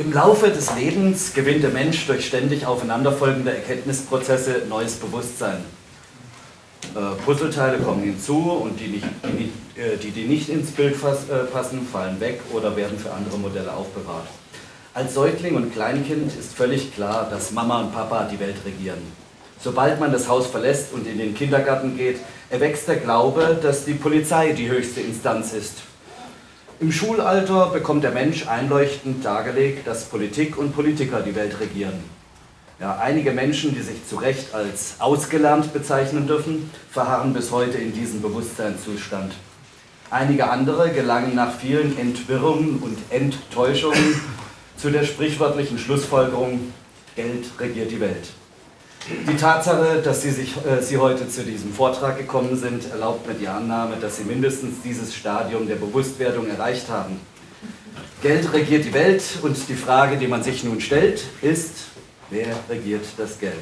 Im Laufe des Lebens gewinnt der Mensch durch ständig aufeinanderfolgende Erkenntnisprozesse neues Bewusstsein. Äh, Puzzleteile kommen hinzu und die, nicht, die, nicht, äh, die, die nicht ins Bild äh, passen, fallen weg oder werden für andere Modelle aufbewahrt. Als Säugling und Kleinkind ist völlig klar, dass Mama und Papa die Welt regieren. Sobald man das Haus verlässt und in den Kindergarten geht, erwächst der Glaube, dass die Polizei die höchste Instanz ist im Schulalter bekommt der Mensch einleuchtend dargelegt, dass Politik und Politiker die Welt regieren. Ja, einige Menschen, die sich zu Recht als ausgelernt bezeichnen dürfen, verharren bis heute in diesem Bewusstseinszustand. Einige andere gelangen nach vielen Entwirrungen und Enttäuschungen zu der sprichwörtlichen Schlussfolgerung, Geld regiert die Welt. Die Tatsache, dass Sie, sich, äh, Sie heute zu diesem Vortrag gekommen sind, erlaubt mir die Annahme, dass Sie mindestens dieses Stadium der Bewusstwerdung erreicht haben. Geld regiert die Welt und die Frage, die man sich nun stellt, ist, wer regiert das Geld?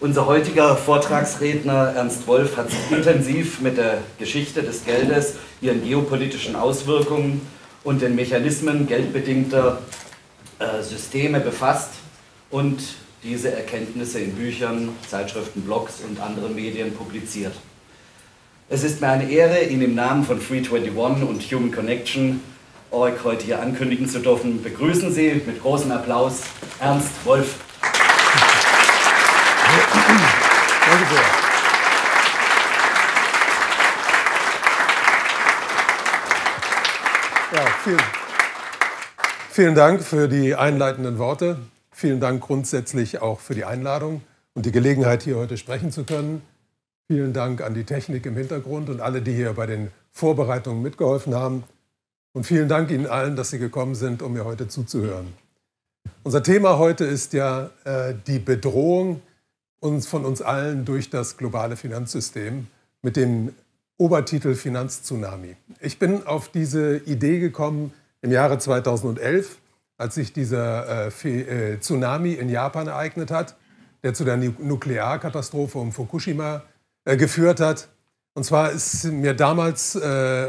Unser heutiger Vortragsredner Ernst Wolf hat sich intensiv mit der Geschichte des Geldes, ihren geopolitischen Auswirkungen und den Mechanismen geldbedingter äh, Systeme befasst und diese Erkenntnisse in Büchern, Zeitschriften, Blogs und anderen Medien publiziert. Es ist mir eine Ehre, Ihnen im Namen von Free21 und Human Connection euch heute hier ankündigen zu dürfen. Begrüßen Sie mit großem Applaus Ernst Wolf. Danke sehr. Ja, vielen, vielen Dank für die einleitenden Worte. Vielen Dank grundsätzlich auch für die Einladung und die Gelegenheit, hier heute sprechen zu können. Vielen Dank an die Technik im Hintergrund und alle, die hier bei den Vorbereitungen mitgeholfen haben. Und vielen Dank Ihnen allen, dass Sie gekommen sind, um mir heute zuzuhören. Unser Thema heute ist ja äh, die Bedrohung uns, von uns allen durch das globale Finanzsystem mit dem Obertitel Finanztsunami. Ich bin auf diese Idee gekommen im Jahre 2011 als sich dieser äh, äh, Tsunami in Japan ereignet hat, der zu der Nuklearkatastrophe um Fukushima äh, geführt hat. Und zwar ist mir damals äh,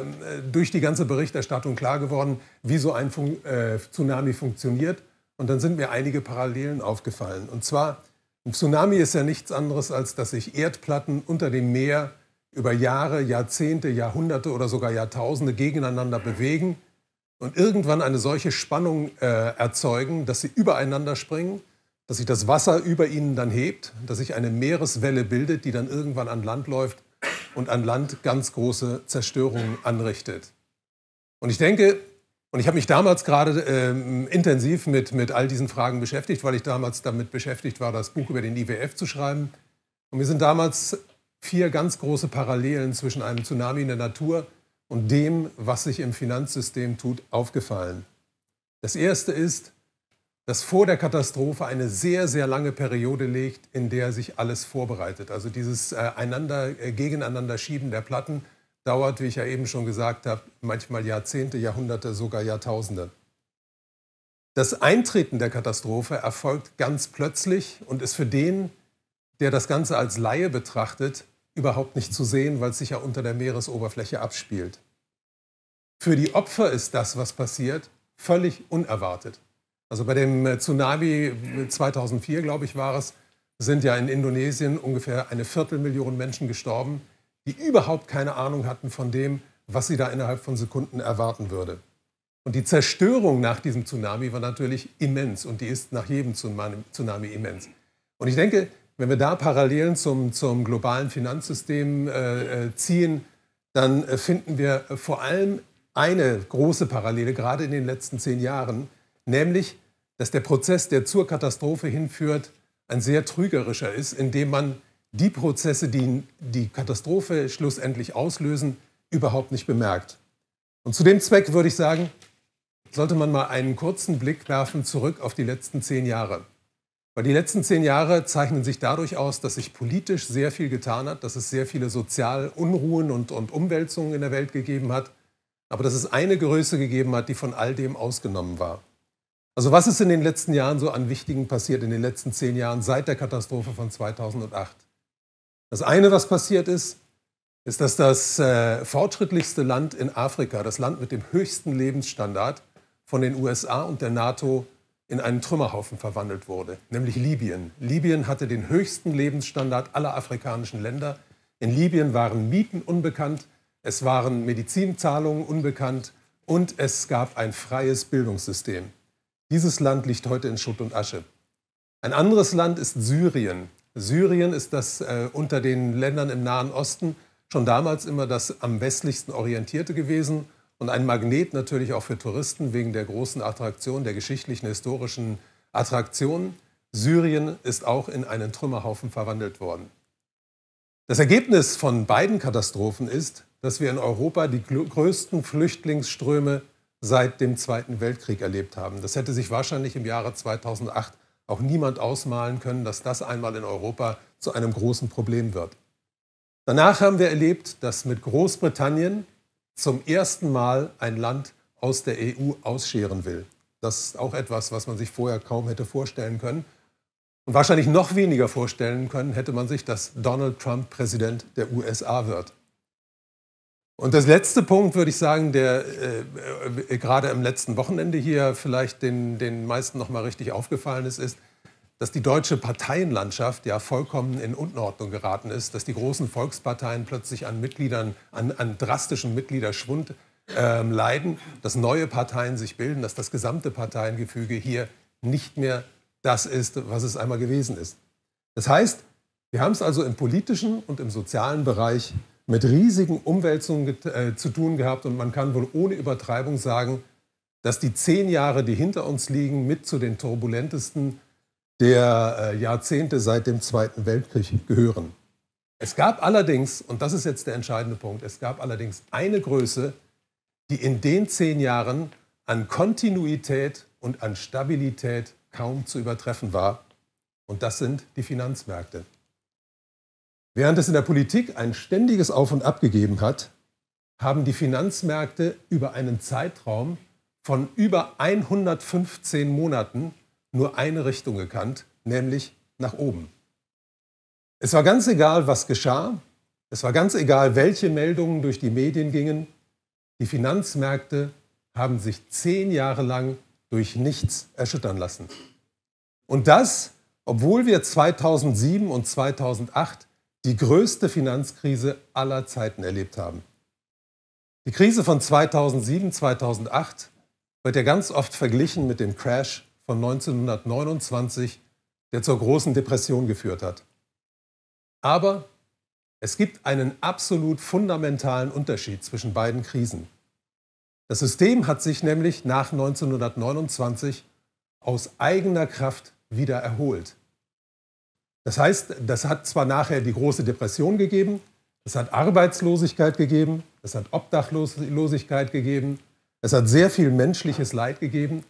durch die ganze Berichterstattung klar geworden, wie so ein Fun äh, Tsunami funktioniert. Und dann sind mir einige Parallelen aufgefallen. Und zwar, ein Tsunami ist ja nichts anderes, als dass sich Erdplatten unter dem Meer über Jahre, Jahrzehnte, Jahrhunderte oder sogar Jahrtausende gegeneinander bewegen und irgendwann eine solche Spannung äh, erzeugen, dass sie übereinander springen, dass sich das Wasser über ihnen dann hebt, dass sich eine Meereswelle bildet, die dann irgendwann an Land läuft und an Land ganz große Zerstörungen anrichtet. Und ich denke, und ich habe mich damals gerade ähm, intensiv mit, mit all diesen Fragen beschäftigt, weil ich damals damit beschäftigt war, das Buch über den IWF zu schreiben. Und wir sind damals vier ganz große Parallelen zwischen einem Tsunami in der Natur und dem, was sich im Finanzsystem tut, aufgefallen. Das Erste ist, dass vor der Katastrophe eine sehr, sehr lange Periode liegt, in der sich alles vorbereitet. Also dieses äh, einander, äh, gegeneinander Schieben der Platten dauert, wie ich ja eben schon gesagt habe, manchmal Jahrzehnte, Jahrhunderte, sogar Jahrtausende. Das Eintreten der Katastrophe erfolgt ganz plötzlich und ist für den, der das Ganze als Laie betrachtet, überhaupt nicht zu sehen, weil es sich ja unter der Meeresoberfläche abspielt. Für die Opfer ist das, was passiert, völlig unerwartet. Also bei dem äh, Tsunami 2004, äh, glaube ich, war es, sind ja in Indonesien ungefähr eine Viertelmillion Menschen gestorben, die überhaupt keine Ahnung hatten von dem, was sie da innerhalb von Sekunden erwarten würde. Und die Zerstörung nach diesem Tsunami war natürlich immens und die ist nach jedem Tsunami immens. Und ich denke, wenn wir da Parallelen zum, zum globalen Finanzsystem äh, äh ziehen, dann äh, finden wir äh, vor allem eine große Parallele, gerade in den letzten zehn Jahren, nämlich, dass der Prozess, der zur Katastrophe hinführt, ein sehr trügerischer ist, indem man die Prozesse, die die Katastrophe schlussendlich auslösen, überhaupt nicht bemerkt. Und zu dem Zweck würde ich sagen, sollte man mal einen kurzen Blick werfen zurück auf die letzten zehn Jahre. Weil die letzten zehn Jahre zeichnen sich dadurch aus, dass sich politisch sehr viel getan hat, dass es sehr viele Sozialunruhen und, und Umwälzungen in der Welt gegeben hat, aber dass es eine Größe gegeben hat, die von all dem ausgenommen war. Also was ist in den letzten Jahren so an Wichtigen passiert, in den letzten zehn Jahren seit der Katastrophe von 2008? Das eine, was passiert ist, ist, dass das äh, fortschrittlichste Land in Afrika, das Land mit dem höchsten Lebensstandard, von den USA und der NATO in einen Trümmerhaufen verwandelt wurde, nämlich Libyen. Libyen hatte den höchsten Lebensstandard aller afrikanischen Länder. In Libyen waren Mieten unbekannt, es waren Medizinzahlungen unbekannt und es gab ein freies Bildungssystem. Dieses Land liegt heute in Schutt und Asche. Ein anderes Land ist Syrien. Syrien ist das äh, unter den Ländern im Nahen Osten schon damals immer das am westlichsten orientierte gewesen und ein Magnet natürlich auch für Touristen wegen der großen Attraktion, der geschichtlichen, historischen Attraktion. Syrien ist auch in einen Trümmerhaufen verwandelt worden. Das Ergebnis von beiden Katastrophen ist, dass wir in Europa die größten Flüchtlingsströme seit dem Zweiten Weltkrieg erlebt haben. Das hätte sich wahrscheinlich im Jahre 2008 auch niemand ausmalen können, dass das einmal in Europa zu einem großen Problem wird. Danach haben wir erlebt, dass mit Großbritannien zum ersten Mal ein Land aus der EU ausscheren will. Das ist auch etwas, was man sich vorher kaum hätte vorstellen können. Und wahrscheinlich noch weniger vorstellen können hätte man sich, dass Donald Trump Präsident der USA wird. Und das letzte Punkt, würde ich sagen, der äh, äh gerade am letzten Wochenende hier vielleicht den, den meisten nochmal richtig aufgefallen ist, ist, dass die deutsche Parteienlandschaft ja vollkommen in Unordnung geraten ist, dass die großen Volksparteien plötzlich an Mitgliedern, an, an drastischem Mitgliederschwund ähm, leiden, dass neue Parteien sich bilden, dass das gesamte Parteiengefüge hier nicht mehr das ist, was es einmal gewesen ist. Das heißt, wir haben es also im politischen und im sozialen Bereich mit riesigen Umwälzungen äh, zu tun gehabt und man kann wohl ohne Übertreibung sagen, dass die zehn Jahre, die hinter uns liegen, mit zu den turbulentesten der äh, Jahrzehnte seit dem Zweiten Weltkrieg gehören. Es gab allerdings, und das ist jetzt der entscheidende Punkt, es gab allerdings eine Größe, die in den zehn Jahren an Kontinuität und an Stabilität kaum zu übertreffen war. Und das sind die Finanzmärkte. Während es in der Politik ein ständiges Auf und Ab gegeben hat, haben die Finanzmärkte über einen Zeitraum von über 115 Monaten nur eine Richtung gekannt, nämlich nach oben. Es war ganz egal, was geschah, es war ganz egal, welche Meldungen durch die Medien gingen, die Finanzmärkte haben sich zehn Jahre lang durch nichts erschüttern lassen. Und das, obwohl wir 2007 und 2008 die größte Finanzkrise aller Zeiten erlebt haben. Die Krise von 2007, 2008 wird ja ganz oft verglichen mit dem Crash von 1929, der zur großen Depression geführt hat. Aber es gibt einen absolut fundamentalen Unterschied zwischen beiden Krisen. Das System hat sich nämlich nach 1929 aus eigener Kraft wieder erholt. Das heißt, das hat zwar nachher die große Depression gegeben, es hat Arbeitslosigkeit gegeben, es hat Obdachlosigkeit gegeben, es hat sehr viel menschliches Leid gegeben,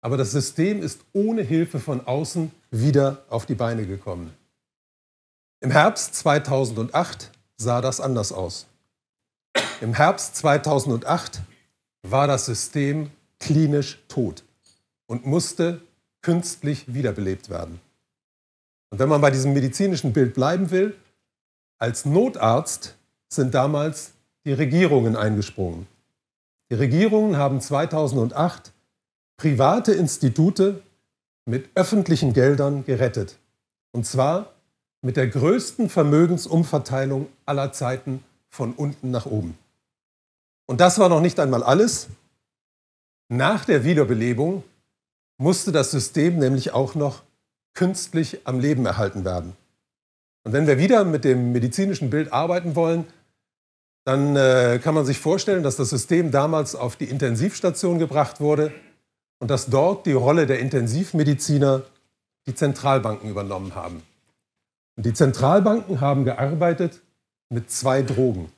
aber das System ist ohne Hilfe von außen wieder auf die Beine gekommen. Im Herbst 2008 sah das anders aus. Im Herbst 2008 war das System klinisch tot und musste künstlich wiederbelebt werden. Und wenn man bei diesem medizinischen Bild bleiben will, als Notarzt sind damals die Regierungen eingesprungen. Die Regierungen haben 2008 private Institute mit öffentlichen Geldern gerettet. Und zwar mit der größten Vermögensumverteilung aller Zeiten von unten nach oben. Und das war noch nicht einmal alles. Nach der Wiederbelebung musste das System nämlich auch noch künstlich am Leben erhalten werden. Und wenn wir wieder mit dem medizinischen Bild arbeiten wollen, dann äh, kann man sich vorstellen, dass das System damals auf die Intensivstation gebracht wurde und dass dort die Rolle der Intensivmediziner die Zentralbanken übernommen haben. Und die Zentralbanken haben gearbeitet mit zwei Drogen.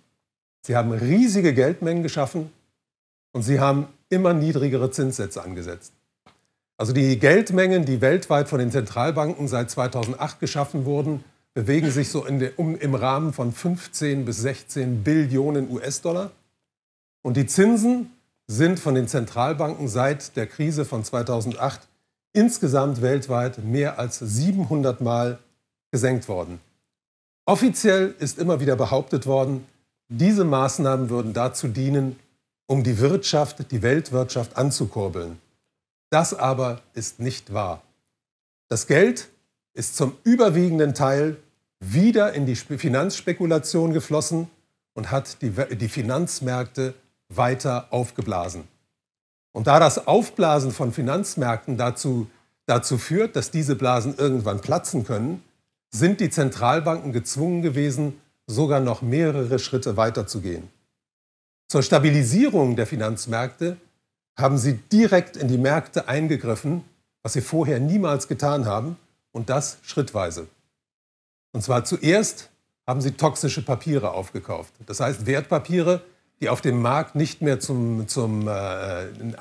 Sie haben riesige Geldmengen geschaffen und sie haben immer niedrigere Zinssätze angesetzt. Also die Geldmengen, die weltweit von den Zentralbanken seit 2008 geschaffen wurden, bewegen sich so de, um, im Rahmen von 15 bis 16 Billionen US-Dollar. Und die Zinsen sind von den Zentralbanken seit der Krise von 2008 insgesamt weltweit mehr als 700 Mal gesenkt worden. Offiziell ist immer wieder behauptet worden, diese Maßnahmen würden dazu dienen, um die Wirtschaft, die Weltwirtschaft anzukurbeln. Das aber ist nicht wahr. Das Geld ist zum überwiegenden Teil wieder in die Finanzspekulation geflossen und hat die, die Finanzmärkte weiter aufgeblasen. Und da das Aufblasen von Finanzmärkten dazu, dazu führt, dass diese Blasen irgendwann platzen können, sind die Zentralbanken gezwungen gewesen, sogar noch mehrere Schritte weiterzugehen. Zur Stabilisierung der Finanzmärkte haben sie direkt in die Märkte eingegriffen, was sie vorher niemals getan haben, und das schrittweise. Und zwar zuerst haben sie toxische Papiere aufgekauft, das heißt Wertpapiere, die auf dem Markt nicht mehr zum, zum äh,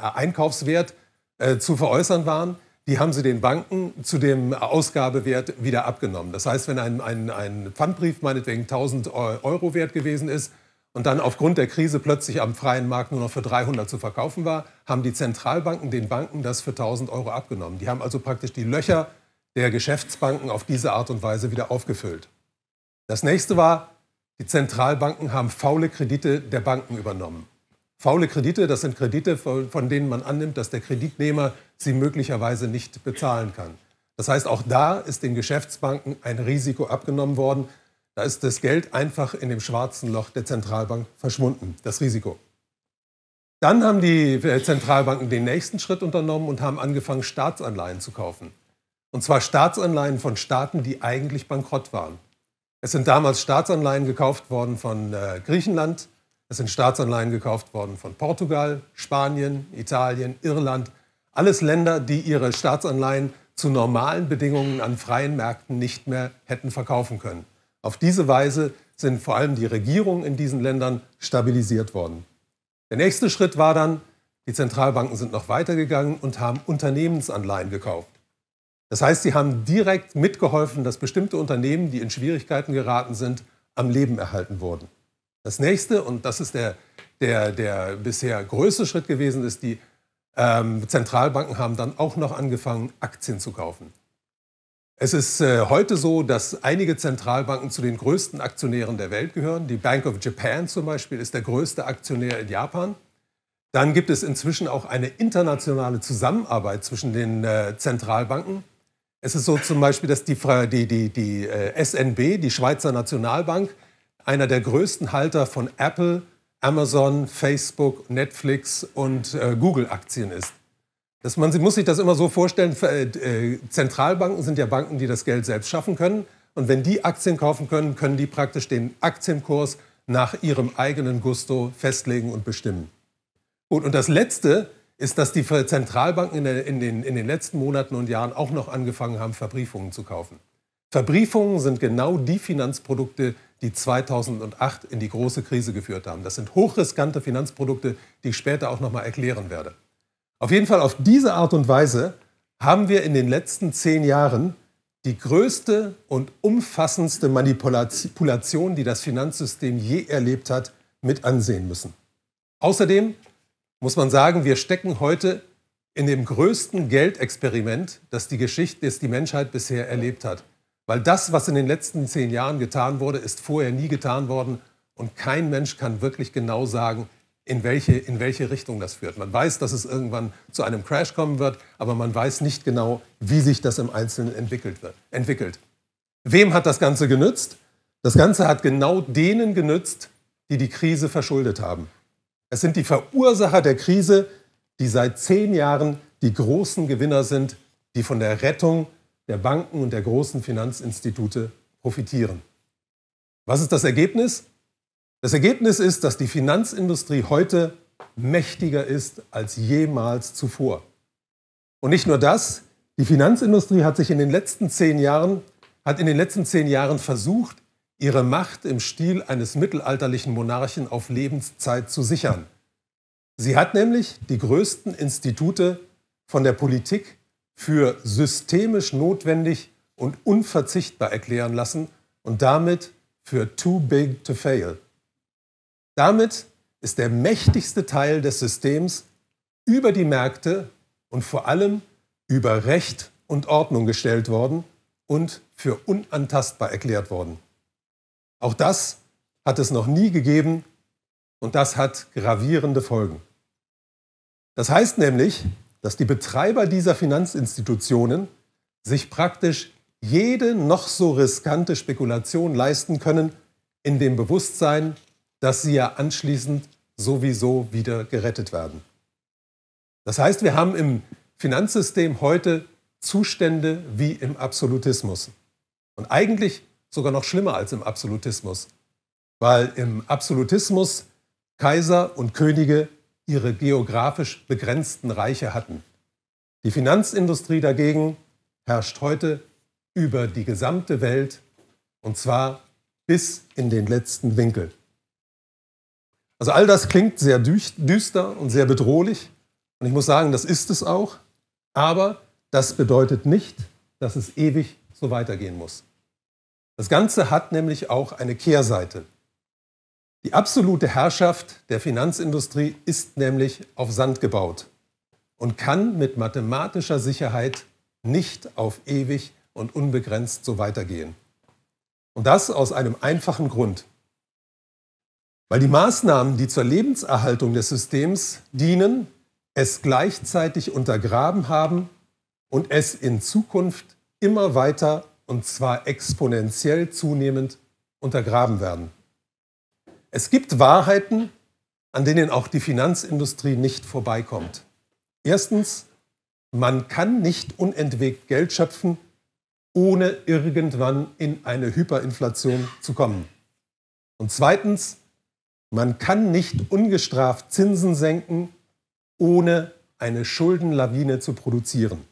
Einkaufswert äh, zu veräußern waren, die haben sie den Banken zu dem Ausgabewert wieder abgenommen. Das heißt, wenn ein, ein, ein Pfandbrief meinetwegen 1000 Euro wert gewesen ist und dann aufgrund der Krise plötzlich am freien Markt nur noch für 300 zu verkaufen war, haben die Zentralbanken den Banken das für 1000 Euro abgenommen. Die haben also praktisch die Löcher der Geschäftsbanken auf diese Art und Weise wieder aufgefüllt. Das nächste war die Zentralbanken haben faule Kredite der Banken übernommen. Faule Kredite, das sind Kredite, von denen man annimmt, dass der Kreditnehmer sie möglicherweise nicht bezahlen kann. Das heißt, auch da ist den Geschäftsbanken ein Risiko abgenommen worden. Da ist das Geld einfach in dem schwarzen Loch der Zentralbank verschwunden, das Risiko. Dann haben die äh, Zentralbanken den nächsten Schritt unternommen und haben angefangen, Staatsanleihen zu kaufen. Und zwar Staatsanleihen von Staaten, die eigentlich bankrott waren. Es sind damals Staatsanleihen gekauft worden von äh, Griechenland, es sind Staatsanleihen gekauft worden von Portugal, Spanien, Italien, Irland. Alles Länder, die ihre Staatsanleihen zu normalen Bedingungen an freien Märkten nicht mehr hätten verkaufen können. Auf diese Weise sind vor allem die Regierungen in diesen Ländern stabilisiert worden. Der nächste Schritt war dann, die Zentralbanken sind noch weitergegangen und haben Unternehmensanleihen gekauft. Das heißt, sie haben direkt mitgeholfen, dass bestimmte Unternehmen, die in Schwierigkeiten geraten sind, am Leben erhalten wurden. Das nächste, und das ist der, der, der bisher größte Schritt gewesen, ist, die ähm, Zentralbanken haben dann auch noch angefangen, Aktien zu kaufen. Es ist äh, heute so, dass einige Zentralbanken zu den größten Aktionären der Welt gehören. Die Bank of Japan zum Beispiel ist der größte Aktionär in Japan. Dann gibt es inzwischen auch eine internationale Zusammenarbeit zwischen den äh, Zentralbanken. Es ist so zum Beispiel, dass die, die, die, die äh, SNB, die Schweizer Nationalbank, einer der größten Halter von Apple, Amazon, Facebook, Netflix und äh, Google-Aktien ist. Das, man muss sich das immer so vorstellen, äh, äh, Zentralbanken sind ja Banken, die das Geld selbst schaffen können. Und wenn die Aktien kaufen können, können die praktisch den Aktienkurs nach ihrem eigenen Gusto festlegen und bestimmen. Gut, und das Letzte ist, dass die Zentralbanken in, der, in, den, in den letzten Monaten und Jahren auch noch angefangen haben, Verbriefungen zu kaufen. Verbriefungen sind genau die Finanzprodukte, die 2008 in die große Krise geführt haben. Das sind hochriskante Finanzprodukte, die ich später auch noch mal erklären werde. Auf jeden Fall auf diese Art und Weise haben wir in den letzten zehn Jahren die größte und umfassendste Manipulation, die das Finanzsystem je erlebt hat, mit ansehen müssen. Außerdem muss man sagen, wir stecken heute in dem größten Geldexperiment, das die Geschichte, das die Menschheit bisher erlebt hat. Weil das, was in den letzten zehn Jahren getan wurde, ist vorher nie getan worden. Und kein Mensch kann wirklich genau sagen, in welche, in welche Richtung das führt. Man weiß, dass es irgendwann zu einem Crash kommen wird, aber man weiß nicht genau, wie sich das im Einzelnen entwickelt. Wird, entwickelt. Wem hat das Ganze genützt? Das Ganze hat genau denen genützt, die die Krise verschuldet haben. Es sind die Verursacher der Krise, die seit zehn Jahren die großen Gewinner sind, die von der Rettung der Banken und der großen Finanzinstitute profitieren. Was ist das Ergebnis? Das Ergebnis ist, dass die Finanzindustrie heute mächtiger ist als jemals zuvor. Und nicht nur das, die Finanzindustrie hat sich in den letzten zehn Jahren, hat in den letzten zehn Jahren versucht, ihre Macht im Stil eines mittelalterlichen Monarchen auf Lebenszeit zu sichern. Sie hat nämlich die größten Institute von der Politik für systemisch notwendig und unverzichtbar erklären lassen und damit für too big to fail. Damit ist der mächtigste Teil des Systems über die Märkte und vor allem über Recht und Ordnung gestellt worden und für unantastbar erklärt worden. Auch das hat es noch nie gegeben und das hat gravierende Folgen. Das heißt nämlich, dass die Betreiber dieser Finanzinstitutionen sich praktisch jede noch so riskante Spekulation leisten können, in dem Bewusstsein, dass sie ja anschließend sowieso wieder gerettet werden. Das heißt, wir haben im Finanzsystem heute Zustände wie im Absolutismus. Und eigentlich sogar noch schlimmer als im Absolutismus, weil im Absolutismus Kaiser und Könige ihre geografisch begrenzten Reiche hatten. Die Finanzindustrie dagegen herrscht heute über die gesamte Welt und zwar bis in den letzten Winkel. Also all das klingt sehr düster und sehr bedrohlich und ich muss sagen, das ist es auch, aber das bedeutet nicht, dass es ewig so weitergehen muss. Das Ganze hat nämlich auch eine Kehrseite. Die absolute Herrschaft der Finanzindustrie ist nämlich auf Sand gebaut und kann mit mathematischer Sicherheit nicht auf ewig und unbegrenzt so weitergehen. Und das aus einem einfachen Grund. Weil die Maßnahmen, die zur Lebenserhaltung des Systems dienen, es gleichzeitig untergraben haben und es in Zukunft immer weiter und zwar exponentiell zunehmend untergraben werden. Es gibt Wahrheiten, an denen auch die Finanzindustrie nicht vorbeikommt. Erstens, man kann nicht unentwegt Geld schöpfen, ohne irgendwann in eine Hyperinflation zu kommen. Und zweitens, man kann nicht ungestraft Zinsen senken, ohne eine Schuldenlawine zu produzieren.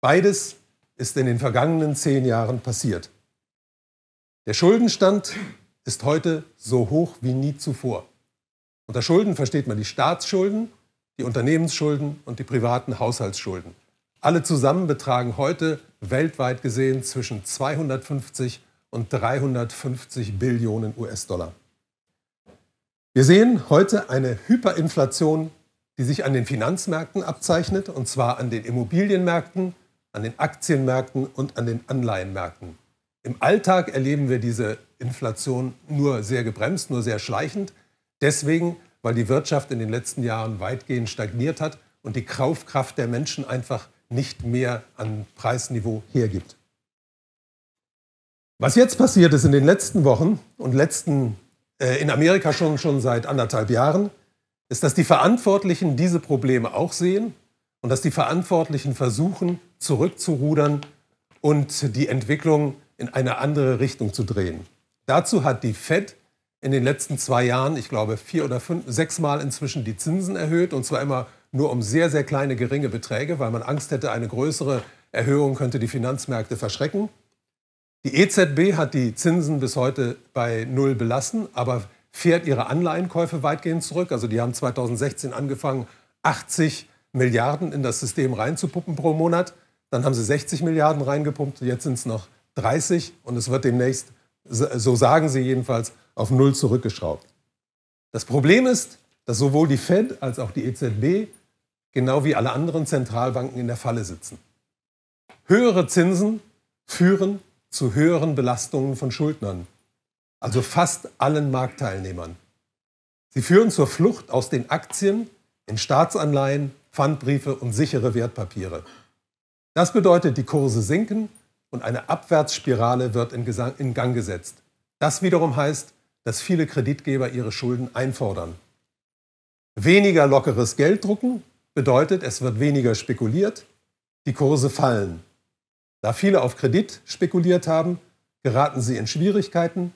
Beides ist in den vergangenen zehn Jahren passiert. Der Schuldenstand ist heute so hoch wie nie zuvor. Unter Schulden versteht man die Staatsschulden, die Unternehmensschulden und die privaten Haushaltsschulden. Alle zusammen betragen heute weltweit gesehen zwischen 250 und 350 Billionen US-Dollar. Wir sehen heute eine Hyperinflation, die sich an den Finanzmärkten abzeichnet, und zwar an den Immobilienmärkten, an den Aktienmärkten und an den Anleihenmärkten. Im Alltag erleben wir diese Inflation nur sehr gebremst, nur sehr schleichend. Deswegen, weil die Wirtschaft in den letzten Jahren weitgehend stagniert hat und die Kaufkraft der Menschen einfach nicht mehr an Preisniveau hergibt. Was jetzt passiert ist in den letzten Wochen und letzten äh, in Amerika schon, schon seit anderthalb Jahren, ist, dass die Verantwortlichen diese Probleme auch sehen und dass die Verantwortlichen versuchen, zurückzurudern und die Entwicklung in eine andere Richtung zu drehen. Dazu hat die Fed in den letzten zwei Jahren, ich glaube, vier oder fünf, sechs Mal inzwischen die Zinsen erhöht und zwar immer nur um sehr, sehr kleine, geringe Beträge, weil man Angst hätte, eine größere Erhöhung könnte die Finanzmärkte verschrecken. Die EZB hat die Zinsen bis heute bei Null belassen, aber fährt ihre Anleihenkäufe weitgehend zurück. Also die haben 2016 angefangen, 80 Milliarden in das System reinzupuppen pro Monat. Dann haben sie 60 Milliarden reingepumpt, jetzt sind es noch 30 und es wird demnächst, so sagen sie jedenfalls, auf Null zurückgeschraubt. Das Problem ist, dass sowohl die Fed als auch die EZB genau wie alle anderen Zentralbanken in der Falle sitzen. Höhere Zinsen führen zu höheren Belastungen von Schuldnern, also fast allen Marktteilnehmern. Sie führen zur Flucht aus den Aktien, in Staatsanleihen Pfandbriefe und sichere Wertpapiere. Das bedeutet, die Kurse sinken und eine Abwärtsspirale wird in Gang gesetzt. Das wiederum heißt, dass viele Kreditgeber ihre Schulden einfordern. Weniger lockeres Geld drucken bedeutet, es wird weniger spekuliert, die Kurse fallen. Da viele auf Kredit spekuliert haben, geraten sie in Schwierigkeiten,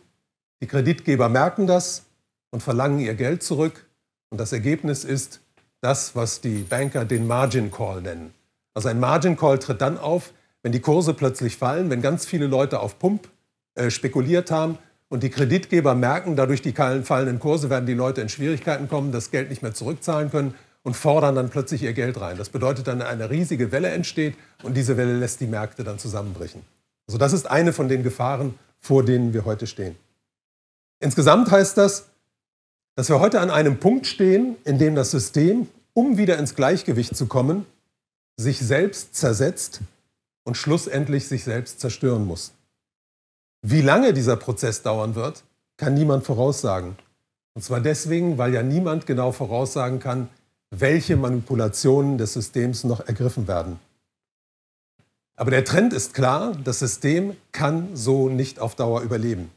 die Kreditgeber merken das und verlangen ihr Geld zurück und das Ergebnis ist, das, was die Banker den Margin Call nennen. Also ein Margin Call tritt dann auf, wenn die Kurse plötzlich fallen, wenn ganz viele Leute auf Pump äh, spekuliert haben und die Kreditgeber merken, dadurch die fallenden Kurse werden die Leute in Schwierigkeiten kommen, das Geld nicht mehr zurückzahlen können und fordern dann plötzlich ihr Geld rein. Das bedeutet dann, eine riesige Welle entsteht und diese Welle lässt die Märkte dann zusammenbrechen. Also das ist eine von den Gefahren, vor denen wir heute stehen. Insgesamt heißt das, dass wir heute an einem Punkt stehen, in dem das System, um wieder ins Gleichgewicht zu kommen, sich selbst zersetzt und schlussendlich sich selbst zerstören muss. Wie lange dieser Prozess dauern wird, kann niemand voraussagen. Und zwar deswegen, weil ja niemand genau voraussagen kann, welche Manipulationen des Systems noch ergriffen werden. Aber der Trend ist klar, das System kann so nicht auf Dauer überleben.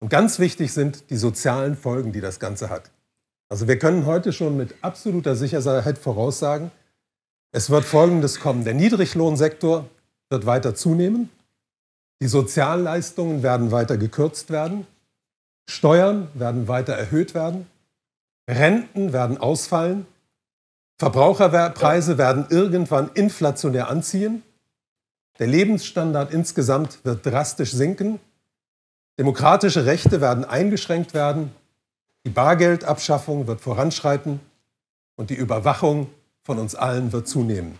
Und ganz wichtig sind die sozialen Folgen, die das Ganze hat. Also wir können heute schon mit absoluter Sicherheit voraussagen, es wird Folgendes kommen. Der Niedriglohnsektor wird weiter zunehmen. Die Sozialleistungen werden weiter gekürzt werden. Steuern werden weiter erhöht werden. Renten werden ausfallen. Verbraucherpreise werden irgendwann inflationär anziehen. Der Lebensstandard insgesamt wird drastisch sinken. Demokratische Rechte werden eingeschränkt werden, die Bargeldabschaffung wird voranschreiten und die Überwachung von uns allen wird zunehmen.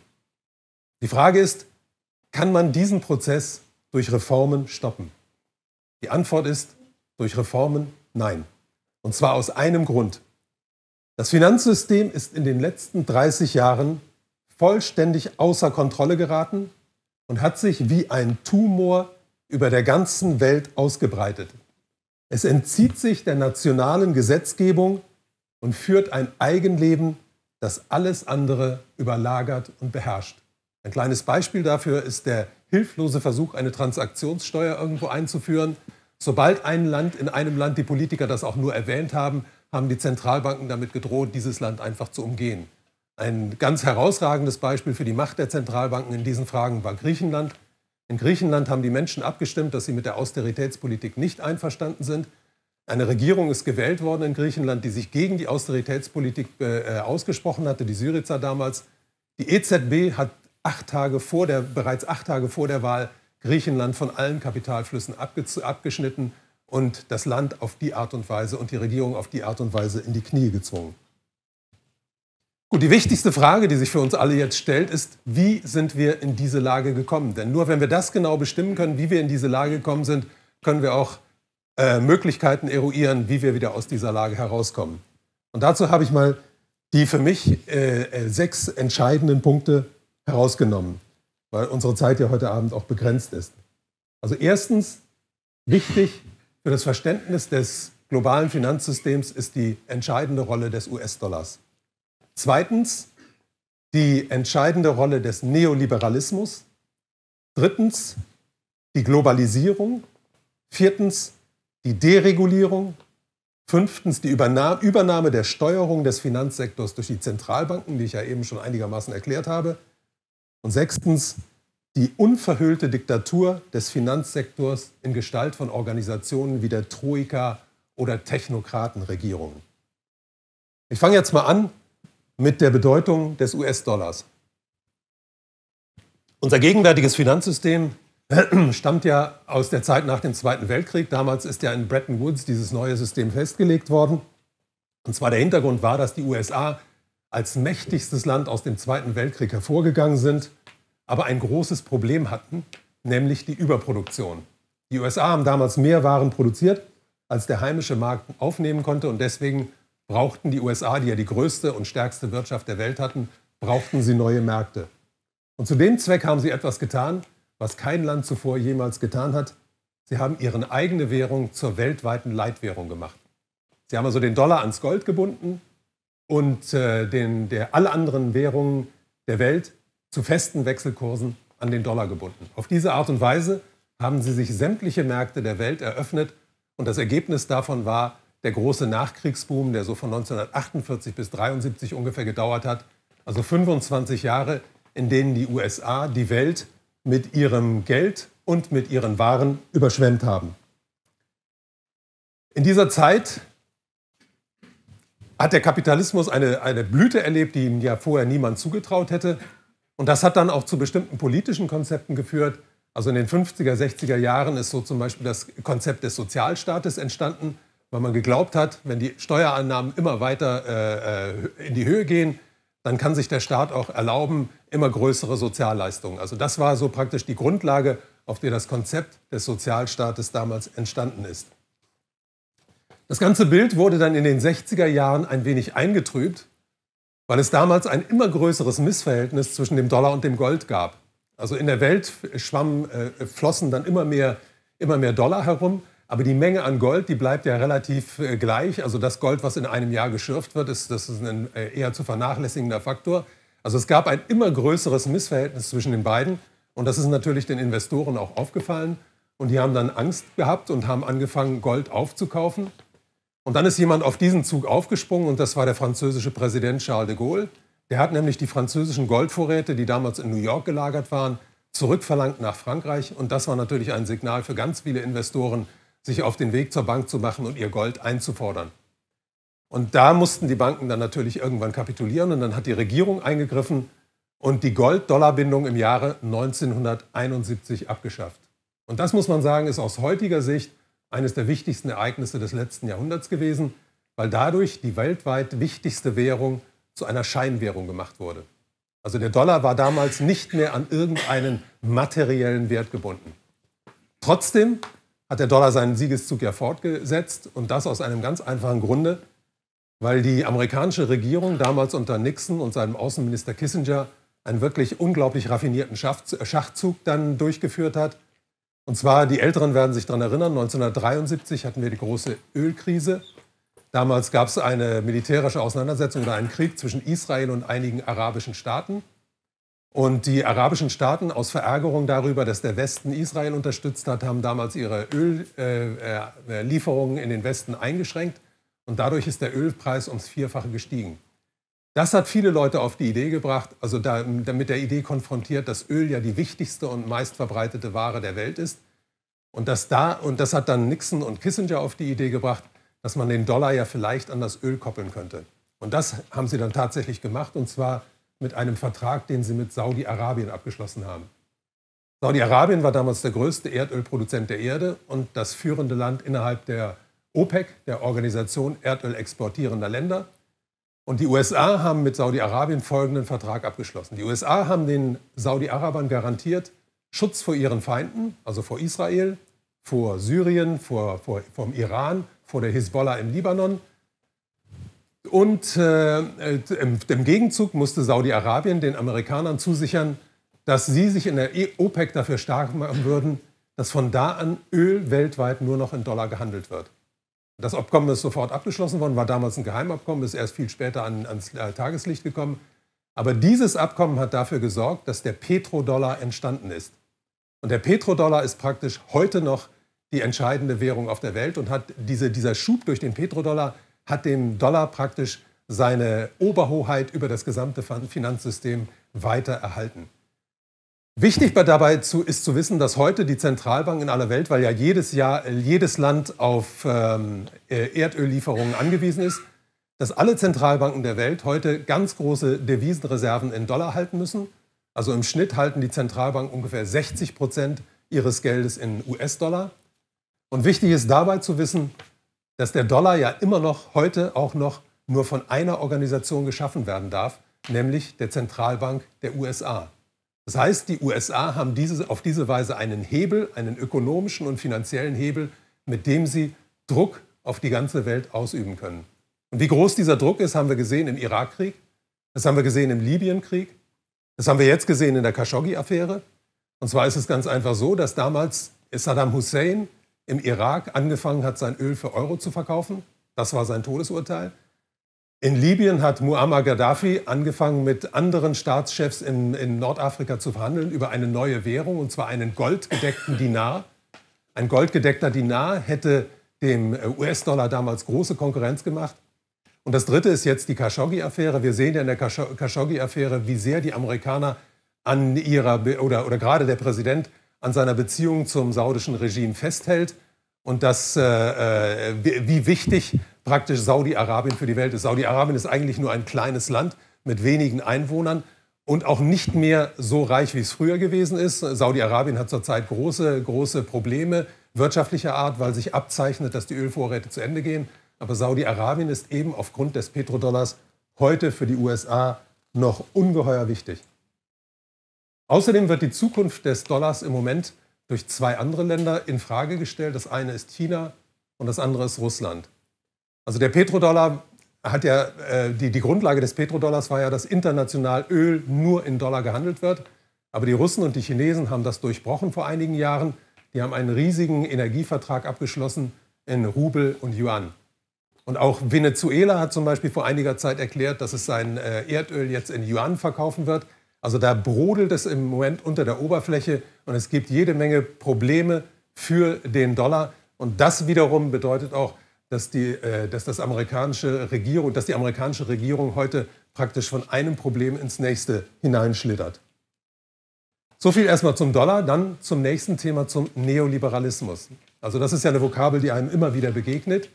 Die Frage ist, kann man diesen Prozess durch Reformen stoppen? Die Antwort ist, durch Reformen nein. Und zwar aus einem Grund. Das Finanzsystem ist in den letzten 30 Jahren vollständig außer Kontrolle geraten und hat sich wie ein Tumor über der ganzen Welt ausgebreitet. Es entzieht sich der nationalen Gesetzgebung und führt ein Eigenleben, das alles andere überlagert und beherrscht. Ein kleines Beispiel dafür ist der hilflose Versuch, eine Transaktionssteuer irgendwo einzuführen. Sobald ein Land in einem Land die Politiker das auch nur erwähnt haben, haben die Zentralbanken damit gedroht, dieses Land einfach zu umgehen. Ein ganz herausragendes Beispiel für die Macht der Zentralbanken in diesen Fragen war Griechenland. In Griechenland haben die Menschen abgestimmt, dass sie mit der Austeritätspolitik nicht einverstanden sind. Eine Regierung ist gewählt worden in Griechenland, die sich gegen die Austeritätspolitik äh, äh ausgesprochen hatte, die Syriza damals. Die EZB hat acht Tage vor der, bereits acht Tage vor der Wahl Griechenland von allen Kapitalflüssen abgeschnitten und das Land auf die Art und Weise und die Regierung auf die Art und Weise in die Knie gezwungen. Gut, die wichtigste Frage, die sich für uns alle jetzt stellt, ist, wie sind wir in diese Lage gekommen? Denn nur wenn wir das genau bestimmen können, wie wir in diese Lage gekommen sind, können wir auch äh, Möglichkeiten eruieren, wie wir wieder aus dieser Lage herauskommen. Und dazu habe ich mal die für mich äh, äh sechs entscheidenden Punkte herausgenommen, weil unsere Zeit ja heute Abend auch begrenzt ist. Also erstens, wichtig für das Verständnis des globalen Finanzsystems ist die entscheidende Rolle des US-Dollars. Zweitens die entscheidende Rolle des Neoliberalismus. Drittens die Globalisierung. Viertens die Deregulierung. Fünftens die Übernahme der Steuerung des Finanzsektors durch die Zentralbanken, die ich ja eben schon einigermaßen erklärt habe. Und sechstens die unverhüllte Diktatur des Finanzsektors in Gestalt von Organisationen wie der Troika oder Technokratenregierungen. Ich fange jetzt mal an mit der Bedeutung des US-Dollars. Unser gegenwärtiges Finanzsystem stammt ja aus der Zeit nach dem Zweiten Weltkrieg. Damals ist ja in Bretton Woods dieses neue System festgelegt worden. Und zwar der Hintergrund war, dass die USA als mächtigstes Land aus dem Zweiten Weltkrieg hervorgegangen sind, aber ein großes Problem hatten, nämlich die Überproduktion. Die USA haben damals mehr Waren produziert, als der heimische Markt aufnehmen konnte und deswegen brauchten die USA, die ja die größte und stärkste Wirtschaft der Welt hatten, brauchten sie neue Märkte. Und zu dem Zweck haben sie etwas getan, was kein Land zuvor jemals getan hat. Sie haben ihre eigene Währung zur weltweiten Leitwährung gemacht. Sie haben also den Dollar ans Gold gebunden und äh, den, der, alle anderen Währungen der Welt zu festen Wechselkursen an den Dollar gebunden. Auf diese Art und Weise haben sie sich sämtliche Märkte der Welt eröffnet und das Ergebnis davon war der große Nachkriegsboom, der so von 1948 bis 1973 ungefähr gedauert hat. Also 25 Jahre, in denen die USA die Welt mit ihrem Geld und mit ihren Waren überschwemmt haben. In dieser Zeit hat der Kapitalismus eine, eine Blüte erlebt, die ihm ja vorher niemand zugetraut hätte. Und das hat dann auch zu bestimmten politischen Konzepten geführt. Also in den 50er, 60er Jahren ist so zum Beispiel das Konzept des Sozialstaates entstanden, weil man geglaubt hat, wenn die Steuereinnahmen immer weiter äh, äh, in die Höhe gehen, dann kann sich der Staat auch erlauben, immer größere Sozialleistungen. Also das war so praktisch die Grundlage, auf der das Konzept des Sozialstaates damals entstanden ist. Das ganze Bild wurde dann in den 60er Jahren ein wenig eingetrübt, weil es damals ein immer größeres Missverhältnis zwischen dem Dollar und dem Gold gab. Also in der Welt schwamm, äh, flossen dann immer mehr, immer mehr Dollar herum. Aber die Menge an Gold, die bleibt ja relativ äh, gleich. Also das Gold, was in einem Jahr geschürft wird, ist, das ist ein äh, eher zu vernachlässigender Faktor. Also es gab ein immer größeres Missverhältnis zwischen den beiden. Und das ist natürlich den Investoren auch aufgefallen. Und die haben dann Angst gehabt und haben angefangen, Gold aufzukaufen. Und dann ist jemand auf diesen Zug aufgesprungen und das war der französische Präsident Charles de Gaulle. Der hat nämlich die französischen Goldvorräte, die damals in New York gelagert waren, zurückverlangt nach Frankreich. Und das war natürlich ein Signal für ganz viele Investoren, sich auf den Weg zur Bank zu machen und ihr Gold einzufordern. Und da mussten die Banken dann natürlich irgendwann kapitulieren und dann hat die Regierung eingegriffen und die Gold-Dollar-Bindung im Jahre 1971 abgeschafft. Und das muss man sagen, ist aus heutiger Sicht eines der wichtigsten Ereignisse des letzten Jahrhunderts gewesen, weil dadurch die weltweit wichtigste Währung zu einer Scheinwährung gemacht wurde. Also der Dollar war damals nicht mehr an irgendeinen materiellen Wert gebunden. Trotzdem hat der Dollar seinen Siegeszug ja fortgesetzt und das aus einem ganz einfachen Grunde, weil die amerikanische Regierung damals unter Nixon und seinem Außenminister Kissinger einen wirklich unglaublich raffinierten äh, Schachzug dann durchgeführt hat. Und zwar, die Älteren werden sich daran erinnern, 1973 hatten wir die große Ölkrise. Damals gab es eine militärische Auseinandersetzung oder einen Krieg zwischen Israel und einigen arabischen Staaten. Und die arabischen Staaten aus Verärgerung darüber, dass der Westen Israel unterstützt hat, haben damals ihre Öllieferungen äh, äh in den Westen eingeschränkt. Und dadurch ist der Ölpreis ums Vierfache gestiegen. Das hat viele Leute auf die Idee gebracht, also da, mit der Idee konfrontiert, dass Öl ja die wichtigste und meistverbreitete Ware der Welt ist. Und, das, da, und das hat dann Nixon und Kissinger auf die Idee gebracht, dass man den Dollar ja vielleicht an das Öl koppeln könnte. Und das haben sie dann tatsächlich gemacht, und zwar mit einem Vertrag, den sie mit Saudi-Arabien abgeschlossen haben. Saudi-Arabien war damals der größte Erdölproduzent der Erde und das führende Land innerhalb der OPEC, der Organisation Erdöl exportierender Länder. Und die USA haben mit Saudi-Arabien folgenden Vertrag abgeschlossen. Die USA haben den Saudi-Arabern garantiert Schutz vor ihren Feinden, also vor Israel, vor Syrien, vor, vor, vom Iran, vor der Hisbollah im Libanon und äh, äh, im, im Gegenzug musste Saudi-Arabien den Amerikanern zusichern, dass sie sich in der e- OPEC dafür stark machen würden, dass von da an Öl weltweit nur noch in Dollar gehandelt wird. Das Abkommen ist sofort abgeschlossen worden, war damals ein Geheimabkommen, ist erst viel später an, ans äh, Tageslicht gekommen. Aber dieses Abkommen hat dafür gesorgt, dass der Petrodollar entstanden ist. Und der Petrodollar ist praktisch heute noch die entscheidende Währung auf der Welt und hat diese, dieser Schub durch den Petrodollar hat dem Dollar praktisch seine Oberhoheit über das gesamte Finanzsystem weiter erhalten. Wichtig dabei zu, ist zu wissen, dass heute die Zentralbank in aller Welt, weil ja jedes Jahr äh, jedes Land auf ähm, äh, Erdöllieferungen angewiesen ist, dass alle Zentralbanken der Welt heute ganz große Devisenreserven in Dollar halten müssen. Also im Schnitt halten die Zentralbanken ungefähr 60 Prozent ihres Geldes in US-Dollar. Und wichtig ist dabei zu wissen, dass der Dollar ja immer noch heute auch noch nur von einer Organisation geschaffen werden darf, nämlich der Zentralbank der USA. Das heißt, die USA haben diese, auf diese Weise einen Hebel, einen ökonomischen und finanziellen Hebel, mit dem sie Druck auf die ganze Welt ausüben können. Und wie groß dieser Druck ist, haben wir gesehen im Irakkrieg, das haben wir gesehen im Libyenkrieg, das haben wir jetzt gesehen in der Khashoggi-Affäre. Und zwar ist es ganz einfach so, dass damals Saddam Hussein im Irak angefangen hat, sein Öl für Euro zu verkaufen. Das war sein Todesurteil. In Libyen hat Muammar Gaddafi angefangen, mit anderen Staatschefs in, in Nordafrika zu verhandeln über eine neue Währung, und zwar einen goldgedeckten Dinar. Ein goldgedeckter Dinar hätte dem äh, US-Dollar damals große Konkurrenz gemacht. Und das Dritte ist jetzt die Khashoggi-Affäre. Wir sehen ja in der Khashoggi-Affäre, wie sehr die Amerikaner an ihrer, oder, oder gerade der Präsident, an seiner Beziehung zum saudischen Regime festhält und dass, äh, äh wie wichtig praktisch Saudi-Arabien für die Welt ist. Saudi-Arabien ist eigentlich nur ein kleines Land mit wenigen Einwohnern und auch nicht mehr so reich, wie es früher gewesen ist. Saudi-Arabien hat zurzeit große, große Probleme wirtschaftlicher Art, weil sich abzeichnet, dass die Ölvorräte zu Ende gehen. Aber Saudi-Arabien ist eben aufgrund des Petrodollars heute für die USA noch ungeheuer wichtig. Außerdem wird die Zukunft des Dollars im Moment durch zwei andere Länder in Frage gestellt. Das eine ist China und das andere ist Russland. Also der Petrodollar hat ja äh, die, die Grundlage des Petrodollars war ja, dass international Öl nur in Dollar gehandelt wird. Aber die Russen und die Chinesen haben das durchbrochen vor einigen Jahren. Die haben einen riesigen Energievertrag abgeschlossen in Rubel und Yuan. Und auch Venezuela hat zum Beispiel vor einiger Zeit erklärt, dass es sein äh, Erdöl jetzt in Yuan verkaufen wird. Also da brodelt es im Moment unter der Oberfläche und es gibt jede Menge Probleme für den Dollar. Und das wiederum bedeutet auch, dass die, äh, dass das amerikanische Regierung, dass die amerikanische Regierung heute praktisch von einem Problem ins nächste hineinschlittert. So viel erstmal zum Dollar, dann zum nächsten Thema, zum Neoliberalismus. Also das ist ja eine Vokabel, die einem immer wieder begegnet.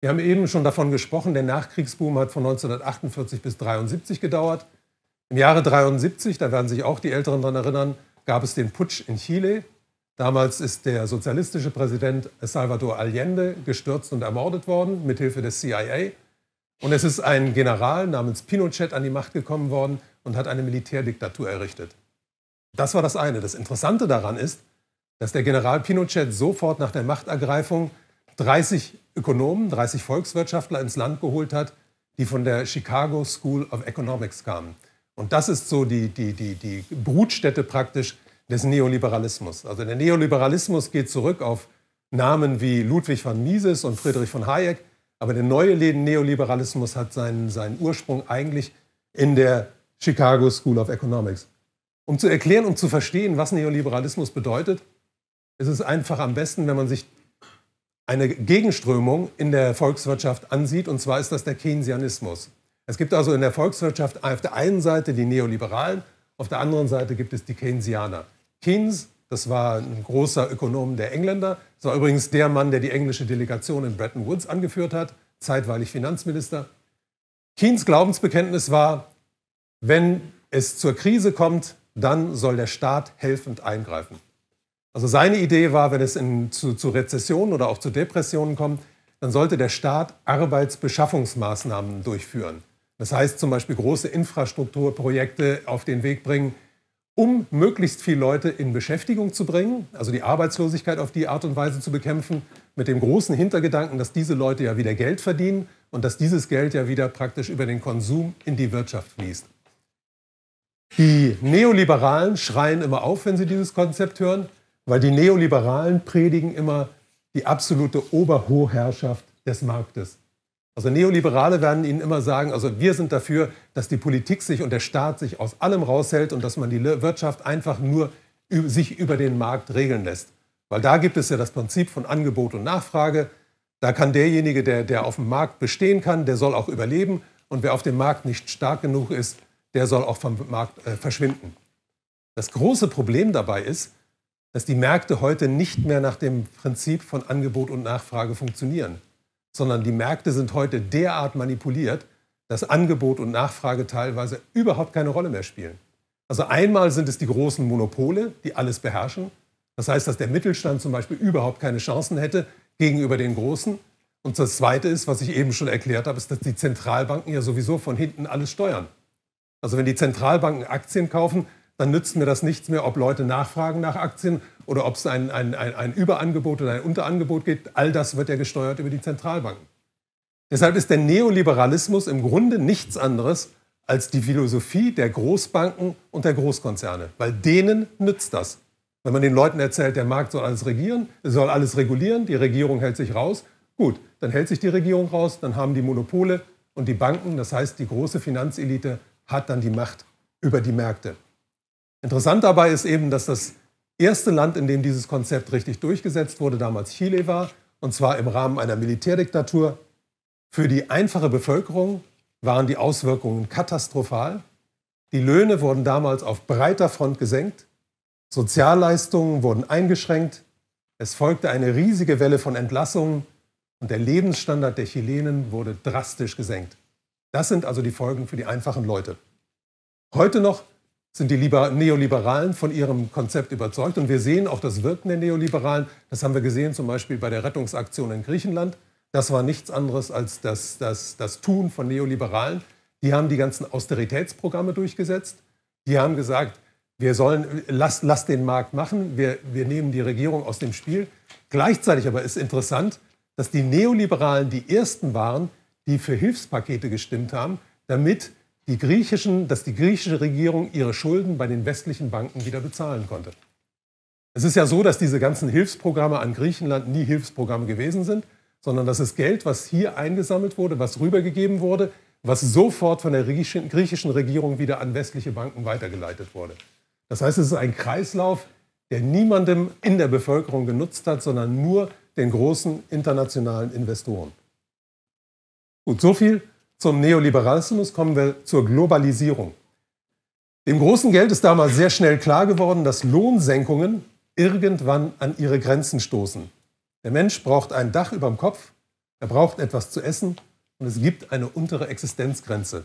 Wir haben eben schon davon gesprochen, der Nachkriegsboom hat von 1948 bis 1973 gedauert. Im Jahre 73, da werden sich auch die Älteren daran erinnern, gab es den Putsch in Chile. Damals ist der sozialistische Präsident Salvador Allende gestürzt und ermordet worden, mithilfe des CIA. Und es ist ein General namens Pinochet an die Macht gekommen worden und hat eine Militärdiktatur errichtet. Das war das eine. Das Interessante daran ist, dass der General Pinochet sofort nach der Machtergreifung 30 Ökonomen, 30 Volkswirtschaftler ins Land geholt hat, die von der Chicago School of Economics kamen. Und das ist so die, die, die, die Brutstätte praktisch des Neoliberalismus. Also der Neoliberalismus geht zurück auf Namen wie Ludwig von Mises und Friedrich von Hayek. Aber der neue Neoliberalismus hat seinen, seinen Ursprung eigentlich in der Chicago School of Economics. Um zu erklären, um zu verstehen, was Neoliberalismus bedeutet, ist es einfach am besten, wenn man sich eine Gegenströmung in der Volkswirtschaft ansieht, und zwar ist das der Keynesianismus. Es gibt also in der Volkswirtschaft auf der einen Seite die Neoliberalen, auf der anderen Seite gibt es die Keynesianer. Keynes, das war ein großer Ökonom der Engländer, das war übrigens der Mann, der die englische Delegation in Bretton Woods angeführt hat, zeitweilig Finanzminister. Keynes Glaubensbekenntnis war, wenn es zur Krise kommt, dann soll der Staat helfend eingreifen. Also seine Idee war, wenn es in, zu, zu Rezessionen oder auch zu Depressionen kommt, dann sollte der Staat Arbeitsbeschaffungsmaßnahmen durchführen. Das heißt zum Beispiel große Infrastrukturprojekte auf den Weg bringen, um möglichst viele Leute in Beschäftigung zu bringen, also die Arbeitslosigkeit auf die Art und Weise zu bekämpfen, mit dem großen Hintergedanken, dass diese Leute ja wieder Geld verdienen und dass dieses Geld ja wieder praktisch über den Konsum in die Wirtschaft fließt. Die Neoliberalen schreien immer auf, wenn sie dieses Konzept hören, weil die Neoliberalen predigen immer die absolute Oberhoherrschaft des Marktes. Also Neoliberale werden Ihnen immer sagen, also wir sind dafür, dass die Politik sich und der Staat sich aus allem raushält und dass man die Wirtschaft einfach nur sich über den Markt regeln lässt. Weil da gibt es ja das Prinzip von Angebot und Nachfrage. Da kann derjenige, der, der auf dem Markt bestehen kann, der soll auch überleben. Und wer auf dem Markt nicht stark genug ist, der soll auch vom Markt äh, verschwinden. Das große Problem dabei ist, dass die Märkte heute nicht mehr nach dem Prinzip von Angebot und Nachfrage funktionieren sondern die Märkte sind heute derart manipuliert, dass Angebot und Nachfrage teilweise überhaupt keine Rolle mehr spielen. Also einmal sind es die großen Monopole, die alles beherrschen. Das heißt, dass der Mittelstand zum Beispiel überhaupt keine Chancen hätte gegenüber den Großen. Und das Zweite ist, was ich eben schon erklärt habe, ist, dass die Zentralbanken ja sowieso von hinten alles steuern. Also wenn die Zentralbanken Aktien kaufen, dann nützt mir das nichts mehr, ob Leute nachfragen nach Aktien oder ob es ein, ein, ein, ein Überangebot oder ein Unterangebot gibt. All das wird ja gesteuert über die Zentralbanken. Deshalb ist der Neoliberalismus im Grunde nichts anderes als die Philosophie der Großbanken und der Großkonzerne, weil denen nützt das. Wenn man den Leuten erzählt, der Markt soll alles regieren, soll alles regulieren, die Regierung hält sich raus, gut, dann hält sich die Regierung raus, dann haben die Monopole und die Banken, das heißt die große Finanzelite hat dann die Macht über die Märkte. Interessant dabei ist eben, dass das erste Land, in dem dieses Konzept richtig durchgesetzt wurde, damals Chile war, und zwar im Rahmen einer Militärdiktatur. Für die einfache Bevölkerung waren die Auswirkungen katastrophal. Die Löhne wurden damals auf breiter Front gesenkt, Sozialleistungen wurden eingeschränkt, es folgte eine riesige Welle von Entlassungen und der Lebensstandard der Chilenen wurde drastisch gesenkt. Das sind also die Folgen für die einfachen Leute. Heute noch sind die Liber Neoliberalen von ihrem Konzept überzeugt. Und wir sehen auch das Wirken der Neoliberalen. Das haben wir gesehen zum Beispiel bei der Rettungsaktion in Griechenland. Das war nichts anderes als das, das, das Tun von Neoliberalen. Die haben die ganzen Austeritätsprogramme durchgesetzt. Die haben gesagt, wir sollen, lass, lasst den Markt machen, wir, wir nehmen die Regierung aus dem Spiel. Gleichzeitig aber ist interessant, dass die Neoliberalen die Ersten waren, die für Hilfspakete gestimmt haben, damit die griechischen, dass die griechische Regierung ihre Schulden bei den westlichen Banken wieder bezahlen konnte. Es ist ja so, dass diese ganzen Hilfsprogramme an Griechenland nie Hilfsprogramme gewesen sind, sondern das ist Geld, was hier eingesammelt wurde, was rübergegeben wurde, was sofort von der griechischen Regierung wieder an westliche Banken weitergeleitet wurde. Das heißt, es ist ein Kreislauf, der niemandem in der Bevölkerung genutzt hat, sondern nur den großen internationalen Investoren. Gut, so viel zum Neoliberalismus kommen wir zur Globalisierung. Dem großen Geld ist damals sehr schnell klar geworden, dass Lohnsenkungen irgendwann an ihre Grenzen stoßen. Der Mensch braucht ein Dach über dem Kopf, er braucht etwas zu essen und es gibt eine untere Existenzgrenze.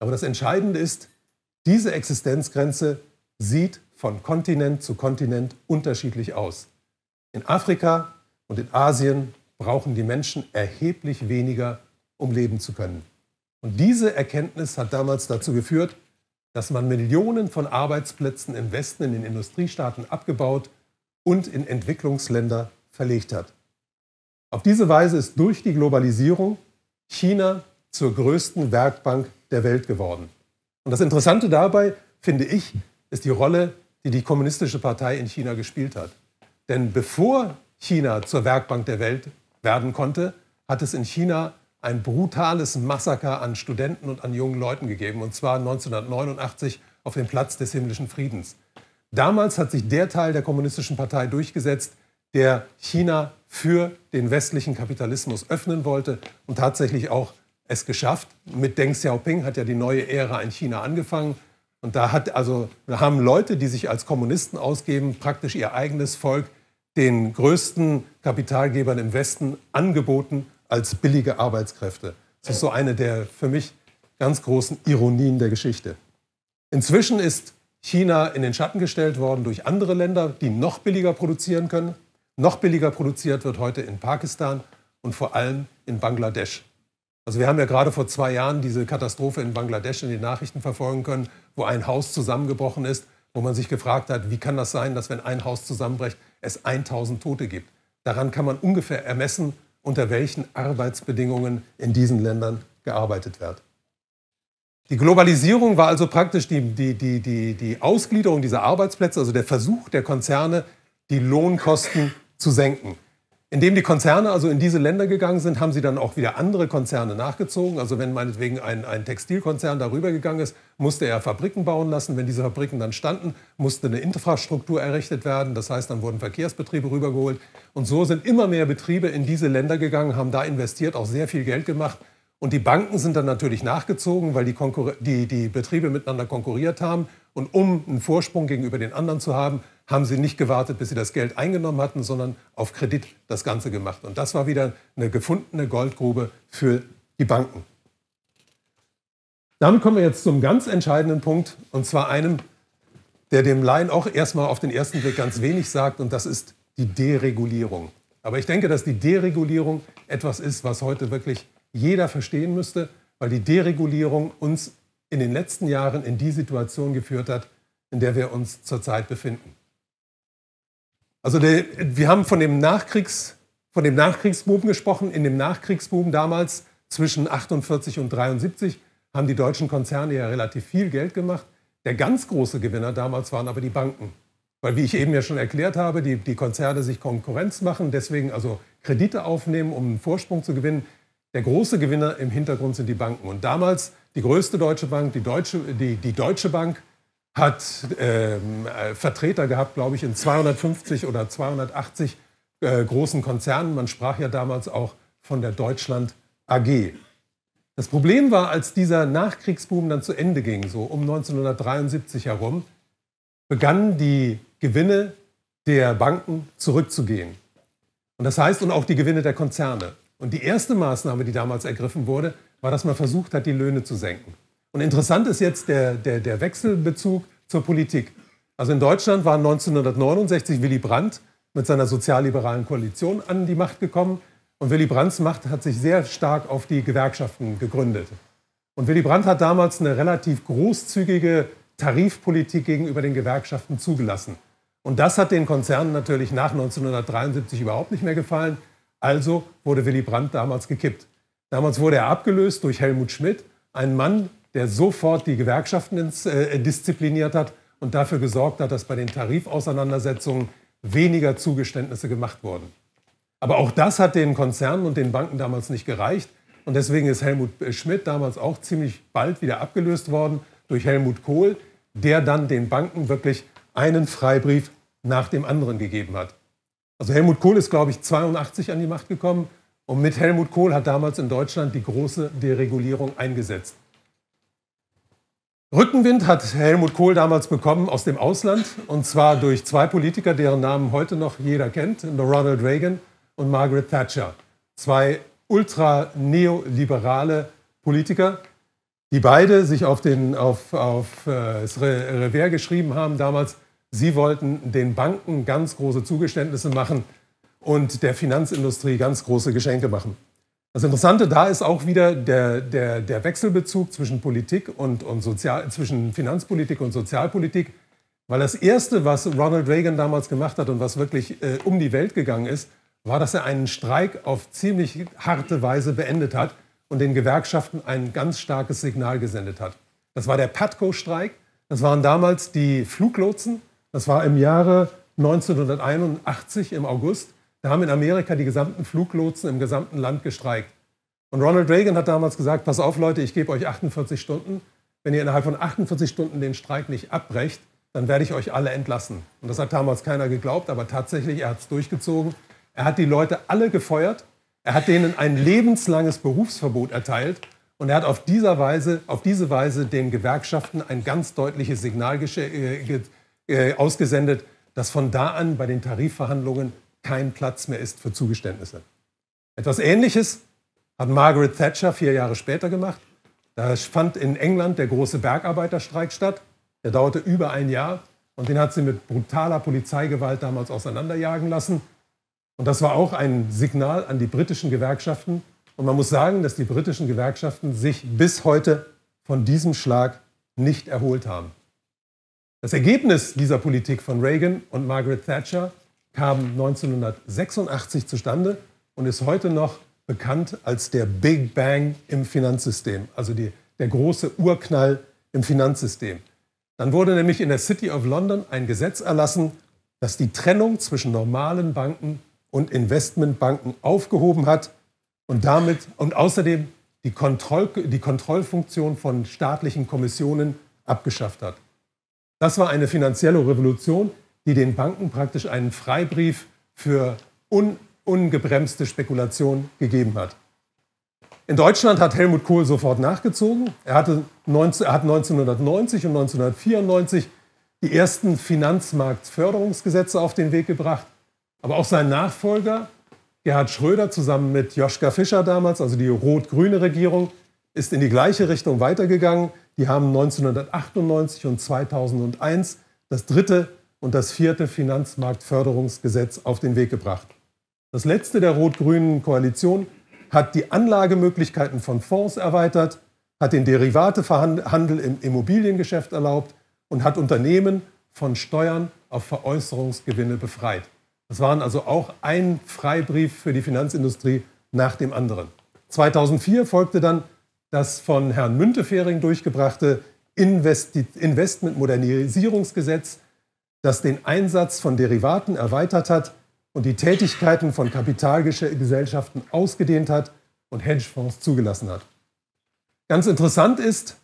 Aber das Entscheidende ist, diese Existenzgrenze sieht von Kontinent zu Kontinent unterschiedlich aus. In Afrika und in Asien brauchen die Menschen erheblich weniger um leben zu können. Und diese Erkenntnis hat damals dazu geführt, dass man Millionen von Arbeitsplätzen im Westen in den Industriestaaten abgebaut und in Entwicklungsländer verlegt hat. Auf diese Weise ist durch die Globalisierung China zur größten Werkbank der Welt geworden. Und das Interessante dabei, finde ich, ist die Rolle, die die Kommunistische Partei in China gespielt hat. Denn bevor China zur Werkbank der Welt werden konnte, hat es in China ein brutales Massaker an Studenten und an jungen Leuten gegeben, und zwar 1989 auf dem Platz des himmlischen Friedens. Damals hat sich der Teil der kommunistischen Partei durchgesetzt, der China für den westlichen Kapitalismus öffnen wollte und tatsächlich auch es geschafft. Mit Deng Xiaoping hat ja die neue Ära in China angefangen. Und da, hat also, da haben Leute, die sich als Kommunisten ausgeben, praktisch ihr eigenes Volk den größten Kapitalgebern im Westen angeboten als billige Arbeitskräfte. Das ist so eine der für mich ganz großen Ironien der Geschichte. Inzwischen ist China in den Schatten gestellt worden durch andere Länder, die noch billiger produzieren können. Noch billiger produziert wird heute in Pakistan und vor allem in Bangladesch. Also wir haben ja gerade vor zwei Jahren diese Katastrophe in Bangladesch in den Nachrichten verfolgen können, wo ein Haus zusammengebrochen ist, wo man sich gefragt hat, wie kann das sein, dass wenn ein Haus zusammenbricht, es 1000 Tote gibt. Daran kann man ungefähr ermessen, unter welchen Arbeitsbedingungen in diesen Ländern gearbeitet wird. Die Globalisierung war also praktisch die, die, die, die, die Ausgliederung dieser Arbeitsplätze, also der Versuch der Konzerne, die Lohnkosten zu senken. Indem die Konzerne also in diese Länder gegangen sind, haben sie dann auch wieder andere Konzerne nachgezogen. Also wenn meinetwegen ein, ein Textilkonzern darüber gegangen ist, musste er Fabriken bauen lassen. Wenn diese Fabriken dann standen, musste eine Infrastruktur errichtet werden. Das heißt, dann wurden Verkehrsbetriebe rübergeholt. Und so sind immer mehr Betriebe in diese Länder gegangen, haben da investiert, auch sehr viel Geld gemacht. Und die Banken sind dann natürlich nachgezogen, weil die, Konkur die, die Betriebe miteinander konkurriert haben. Und um einen Vorsprung gegenüber den anderen zu haben, haben sie nicht gewartet, bis sie das Geld eingenommen hatten, sondern auf Kredit das Ganze gemacht. Und das war wieder eine gefundene Goldgrube für die Banken. Damit kommen wir jetzt zum ganz entscheidenden Punkt, und zwar einem, der dem Laien auch erstmal auf den ersten Blick ganz wenig sagt, und das ist die Deregulierung. Aber ich denke, dass die Deregulierung etwas ist, was heute wirklich jeder verstehen müsste, weil die Deregulierung uns in den letzten Jahren in die Situation geführt hat, in der wir uns zurzeit befinden. Also der, wir haben von dem, Nachkriegs, von dem Nachkriegsboom gesprochen. In dem Nachkriegsboom damals zwischen 48 und 73 haben die deutschen Konzerne ja relativ viel Geld gemacht. Der ganz große Gewinner damals waren aber die Banken. Weil, wie ich eben ja schon erklärt habe, die, die Konzerne sich Konkurrenz machen, deswegen also Kredite aufnehmen, um einen Vorsprung zu gewinnen. Der große Gewinner im Hintergrund sind die Banken. Und damals die größte deutsche Bank, die Deutsche, die, die deutsche Bank, hat ähm, äh, Vertreter gehabt, glaube ich, in 250 oder 280 äh, großen Konzernen. Man sprach ja damals auch von der Deutschland AG. Das Problem war, als dieser Nachkriegsboom dann zu Ende ging, so um 1973 herum, begannen die Gewinne der Banken zurückzugehen. Und das heißt, und auch die Gewinne der Konzerne. Und die erste Maßnahme, die damals ergriffen wurde, war, dass man versucht hat, die Löhne zu senken. Und interessant ist jetzt der, der, der Wechselbezug zur Politik. Also in Deutschland war 1969 Willy Brandt mit seiner sozialliberalen Koalition an die Macht gekommen. Und Willy Brandts Macht hat sich sehr stark auf die Gewerkschaften gegründet. Und Willy Brandt hat damals eine relativ großzügige Tarifpolitik gegenüber den Gewerkschaften zugelassen. Und das hat den Konzernen natürlich nach 1973 überhaupt nicht mehr gefallen. Also wurde Willy Brandt damals gekippt. Damals wurde er abgelöst durch Helmut Schmidt, ein Mann, der sofort die Gewerkschaften ins, äh, diszipliniert hat und dafür gesorgt hat, dass bei den Tarifauseinandersetzungen weniger Zugeständnisse gemacht wurden. Aber auch das hat den Konzernen und den Banken damals nicht gereicht. Und deswegen ist Helmut äh, Schmidt damals auch ziemlich bald wieder abgelöst worden durch Helmut Kohl, der dann den Banken wirklich einen Freibrief nach dem anderen gegeben hat. Also Helmut Kohl ist, glaube ich, 82 an die Macht gekommen. Und mit Helmut Kohl hat damals in Deutschland die große Deregulierung eingesetzt. Rückenwind hat Helmut Kohl damals bekommen aus dem Ausland, und zwar durch zwei Politiker, deren Namen heute noch jeder kennt, Ronald Reagan und Margaret Thatcher. Zwei ultra-neoliberale Politiker, die beide sich auf, den, auf, auf äh, das Revers geschrieben haben damals, sie wollten den Banken ganz große Zugeständnisse machen und der Finanzindustrie ganz große Geschenke machen. Das Interessante da ist auch wieder der, der, der Wechselbezug zwischen Politik und, und Sozial, zwischen Finanzpolitik und Sozialpolitik, weil das Erste, was Ronald Reagan damals gemacht hat und was wirklich äh, um die Welt gegangen ist, war, dass er einen Streik auf ziemlich harte Weise beendet hat und den Gewerkschaften ein ganz starkes Signal gesendet hat. Das war der Patco-Streik, das waren damals die Fluglotsen, das war im Jahre 1981 im August. Da haben in Amerika die gesamten Fluglotsen im gesamten Land gestreikt. Und Ronald Reagan hat damals gesagt, pass auf Leute, ich gebe euch 48 Stunden. Wenn ihr innerhalb von 48 Stunden den Streik nicht abbrecht, dann werde ich euch alle entlassen. Und das hat damals keiner geglaubt, aber tatsächlich, er hat es durchgezogen. Er hat die Leute alle gefeuert. Er hat denen ein lebenslanges Berufsverbot erteilt. Und er hat auf, dieser Weise, auf diese Weise den Gewerkschaften ein ganz deutliches Signal äh, äh, ausgesendet, dass von da an bei den Tarifverhandlungen kein Platz mehr ist für Zugeständnisse. Etwas Ähnliches hat Margaret Thatcher vier Jahre später gemacht. Da fand in England der große Bergarbeiterstreik statt. Der dauerte über ein Jahr und den hat sie mit brutaler Polizeigewalt damals auseinanderjagen lassen. Und das war auch ein Signal an die britischen Gewerkschaften. Und man muss sagen, dass die britischen Gewerkschaften sich bis heute von diesem Schlag nicht erholt haben. Das Ergebnis dieser Politik von Reagan und Margaret Thatcher kam 1986 zustande und ist heute noch bekannt als der Big Bang im Finanzsystem, also die, der große Urknall im Finanzsystem. Dann wurde nämlich in der City of London ein Gesetz erlassen, das die Trennung zwischen normalen Banken und Investmentbanken aufgehoben hat und damit und außerdem die, Kontroll, die Kontrollfunktion von staatlichen Kommissionen abgeschafft hat. Das war eine finanzielle Revolution, die den Banken praktisch einen Freibrief für un ungebremste Spekulation gegeben hat. In Deutschland hat Helmut Kohl sofort nachgezogen. Er, hatte 19, er hat 1990 und 1994 die ersten Finanzmarktförderungsgesetze auf den Weg gebracht. Aber auch sein Nachfolger, Gerhard Schröder, zusammen mit Joschka Fischer damals, also die rot-grüne Regierung, ist in die gleiche Richtung weitergegangen. Die haben 1998 und 2001 das dritte und das vierte Finanzmarktförderungsgesetz auf den Weg gebracht. Das letzte der rot-grünen Koalition hat die Anlagemöglichkeiten von Fonds erweitert, hat den Derivatehandel im Immobiliengeschäft erlaubt und hat Unternehmen von Steuern auf Veräußerungsgewinne befreit. Das waren also auch ein Freibrief für die Finanzindustrie nach dem anderen. 2004 folgte dann das von Herrn Müntefering durchgebrachte Investmentmodernisierungsgesetz, das den Einsatz von Derivaten erweitert hat und die Tätigkeiten von Kapitalgesellschaften ausgedehnt hat und Hedgefonds zugelassen hat. Ganz interessant ist,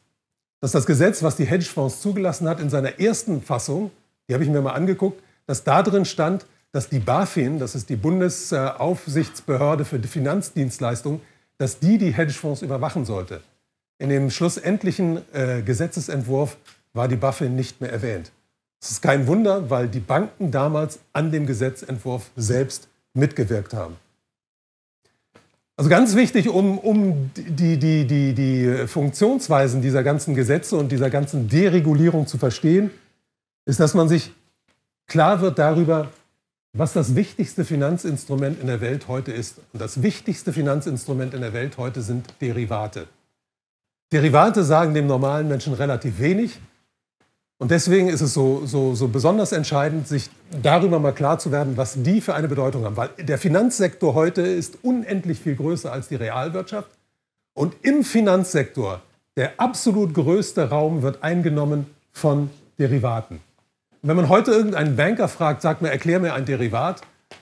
dass das Gesetz, was die Hedgefonds zugelassen hat, in seiner ersten Fassung, die habe ich mir mal angeguckt, dass da drin stand, dass die BaFin, das ist die Bundesaufsichtsbehörde für Finanzdienstleistungen, dass die die Hedgefonds überwachen sollte. In dem schlussendlichen äh, Gesetzesentwurf war die BaFin nicht mehr erwähnt. Es ist kein Wunder, weil die Banken damals an dem Gesetzentwurf selbst mitgewirkt haben. Also ganz wichtig, um, um die, die, die, die Funktionsweisen dieser ganzen Gesetze und dieser ganzen Deregulierung zu verstehen, ist, dass man sich klar wird darüber, was das wichtigste Finanzinstrument in der Welt heute ist. Und das wichtigste Finanzinstrument in der Welt heute sind Derivate. Derivate sagen dem normalen Menschen relativ wenig, und deswegen ist es so, so, so besonders entscheidend, sich darüber mal klar zu werden, was die für eine Bedeutung haben. Weil der Finanzsektor heute ist unendlich viel größer als die Realwirtschaft. Und im Finanzsektor, der absolut größte Raum wird eingenommen von Derivaten. Und wenn man heute irgendeinen Banker fragt, sagt mir, erklär mir ein Derivat,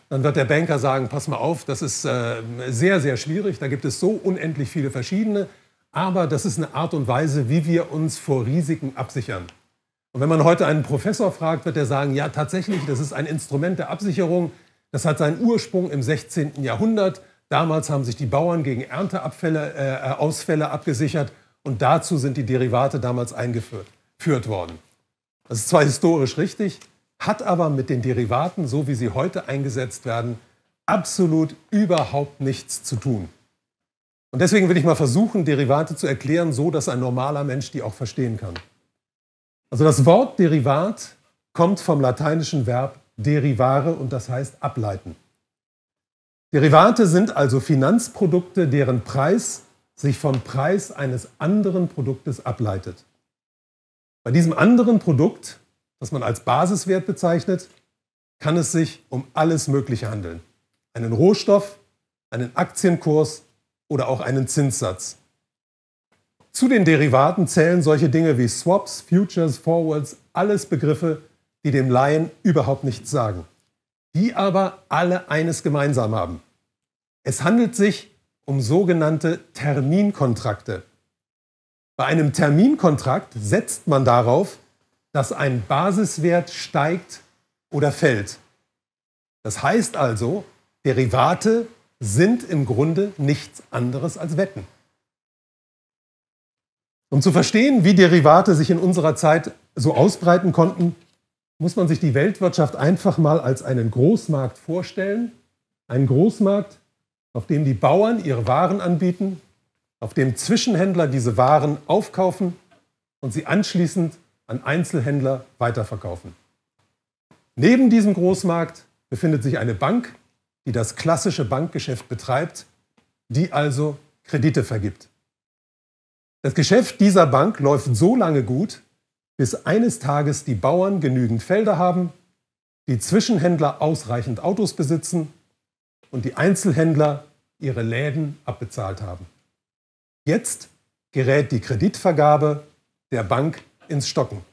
dann wird der Banker sagen, pass mal auf, das ist äh, sehr, sehr schwierig, da gibt es so unendlich viele verschiedene, aber das ist eine Art und Weise, wie wir uns vor Risiken absichern. Und wenn man heute einen Professor fragt, wird er sagen, ja tatsächlich, das ist ein Instrument der Absicherung. Das hat seinen Ursprung im 16. Jahrhundert. Damals haben sich die Bauern gegen Ernteabfälle, äh, äh, Ausfälle abgesichert und dazu sind die Derivate damals eingeführt worden. Das ist zwar historisch richtig, hat aber mit den Derivaten, so wie sie heute eingesetzt werden, absolut überhaupt nichts zu tun. Und deswegen will ich mal versuchen, Derivate zu erklären, so dass ein normaler Mensch die auch verstehen kann. Also das Wort Derivat kommt vom lateinischen Verb derivare und das heißt ableiten. Derivate sind also Finanzprodukte, deren Preis sich vom Preis eines anderen Produktes ableitet. Bei diesem anderen Produkt, das man als Basiswert bezeichnet, kann es sich um alles Mögliche handeln. Einen Rohstoff, einen Aktienkurs oder auch einen Zinssatz. Zu den Derivaten zählen solche Dinge wie Swaps, Futures, Forwards, alles Begriffe, die dem Laien überhaupt nichts sagen, die aber alle eines gemeinsam haben. Es handelt sich um sogenannte Terminkontrakte. Bei einem Terminkontrakt setzt man darauf, dass ein Basiswert steigt oder fällt. Das heißt also, Derivate sind im Grunde nichts anderes als Wetten. Um zu verstehen, wie Derivate sich in unserer Zeit so ausbreiten konnten, muss man sich die Weltwirtschaft einfach mal als einen Großmarkt vorstellen. Einen Großmarkt, auf dem die Bauern ihre Waren anbieten, auf dem Zwischenhändler diese Waren aufkaufen und sie anschließend an Einzelhändler weiterverkaufen. Neben diesem Großmarkt befindet sich eine Bank, die das klassische Bankgeschäft betreibt, die also Kredite vergibt. Das Geschäft dieser Bank läuft so lange gut, bis eines Tages die Bauern genügend Felder haben, die Zwischenhändler ausreichend Autos besitzen und die Einzelhändler ihre Läden abbezahlt haben. Jetzt gerät die Kreditvergabe der Bank ins Stocken.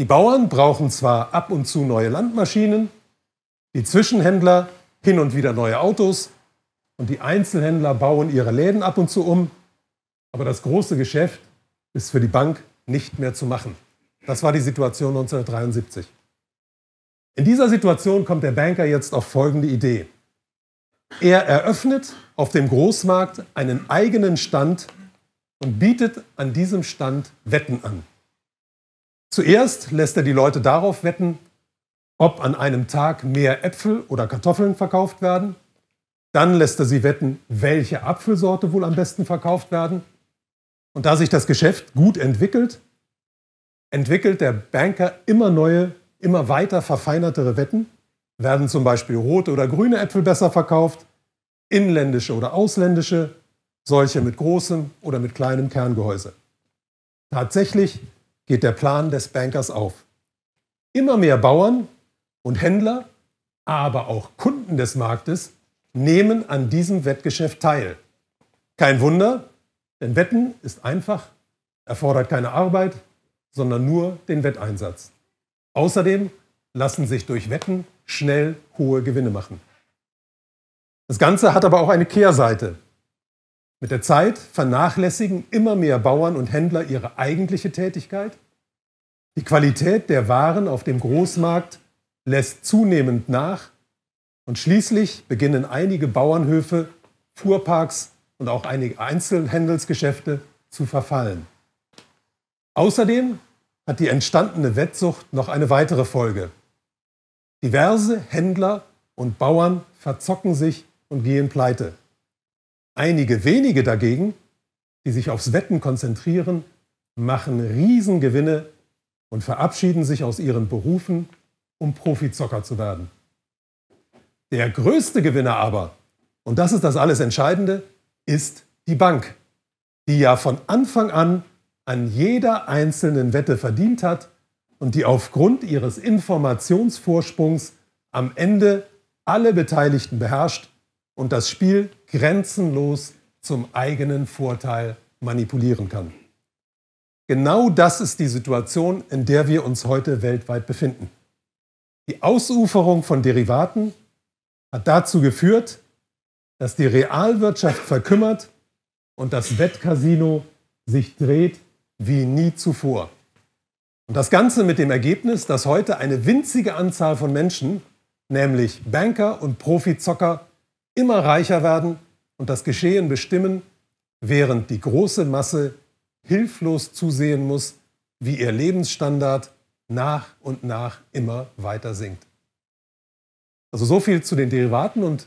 Die Bauern brauchen zwar ab und zu neue Landmaschinen, die Zwischenhändler hin und wieder neue Autos und die Einzelhändler bauen ihre Läden ab und zu um, aber das große Geschäft ist für die Bank nicht mehr zu machen. Das war die Situation 1973. In dieser Situation kommt der Banker jetzt auf folgende Idee. Er eröffnet auf dem Großmarkt einen eigenen Stand und bietet an diesem Stand Wetten an. Zuerst lässt er die Leute darauf wetten, ob an einem Tag mehr Äpfel oder Kartoffeln verkauft werden. Dann lässt er sie wetten, welche Apfelsorte wohl am besten verkauft werden. Und da sich das Geschäft gut entwickelt, entwickelt der Banker immer neue, immer weiter verfeinertere Wetten. Werden zum Beispiel rote oder grüne Äpfel besser verkauft, inländische oder ausländische, solche mit großem oder mit kleinem Kerngehäuse. Tatsächlich geht der Plan des Bankers auf. Immer mehr Bauern und Händler, aber auch Kunden des Marktes nehmen an diesem Wettgeschäft teil. Kein Wunder, denn Wetten ist einfach, erfordert keine Arbeit, sondern nur den Wetteinsatz. Außerdem lassen sich durch Wetten schnell hohe Gewinne machen. Das Ganze hat aber auch eine Kehrseite. Mit der Zeit vernachlässigen immer mehr Bauern und Händler ihre eigentliche Tätigkeit. Die Qualität der Waren auf dem Großmarkt lässt zunehmend nach und schließlich beginnen einige Bauernhöfe, Fuhrparks und auch einige Einzelhandelsgeschäfte zu verfallen. Außerdem hat die entstandene Wettsucht noch eine weitere Folge. Diverse Händler und Bauern verzocken sich und gehen pleite. Einige wenige dagegen, die sich aufs Wetten konzentrieren, machen Riesengewinne und verabschieden sich aus ihren Berufen, um Profizocker zu werden. Der größte Gewinner aber, und das ist das alles Entscheidende, ist die Bank, die ja von Anfang an an jeder einzelnen Wette verdient hat und die aufgrund ihres Informationsvorsprungs am Ende alle Beteiligten beherrscht und das Spiel grenzenlos zum eigenen Vorteil manipulieren kann. Genau das ist die Situation, in der wir uns heute weltweit befinden. Die Ausuferung von Derivaten hat dazu geführt, dass die Realwirtschaft verkümmert und das Wettcasino sich dreht wie nie zuvor. Und das Ganze mit dem Ergebnis, dass heute eine winzige Anzahl von Menschen, nämlich Banker und Profizocker, immer reicher werden und das Geschehen bestimmen, während die große Masse hilflos zusehen muss, wie ihr Lebensstandard nach und nach immer weiter sinkt. Also so viel zu den Derivaten und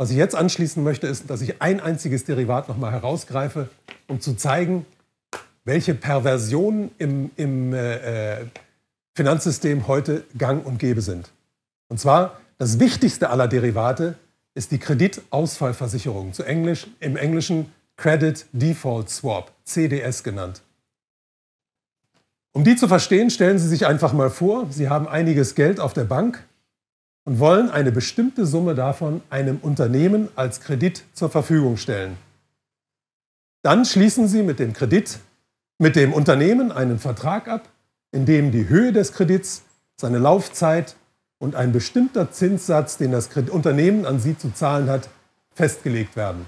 was ich jetzt anschließen möchte, ist, dass ich ein einziges Derivat nochmal herausgreife, um zu zeigen, welche Perversionen im, im äh, äh, Finanzsystem heute gang und gäbe sind. Und zwar das wichtigste aller Derivate ist die Kreditausfallversicherung, zu Englisch, im Englischen Credit Default Swap, CDS genannt. Um die zu verstehen, stellen Sie sich einfach mal vor, Sie haben einiges Geld auf der Bank und wollen eine bestimmte Summe davon einem Unternehmen als Kredit zur Verfügung stellen. Dann schließen sie mit dem Kredit, mit dem Unternehmen einen Vertrag ab, in dem die Höhe des Kredits, seine Laufzeit und ein bestimmter Zinssatz, den das Unternehmen an sie zu zahlen hat, festgelegt werden.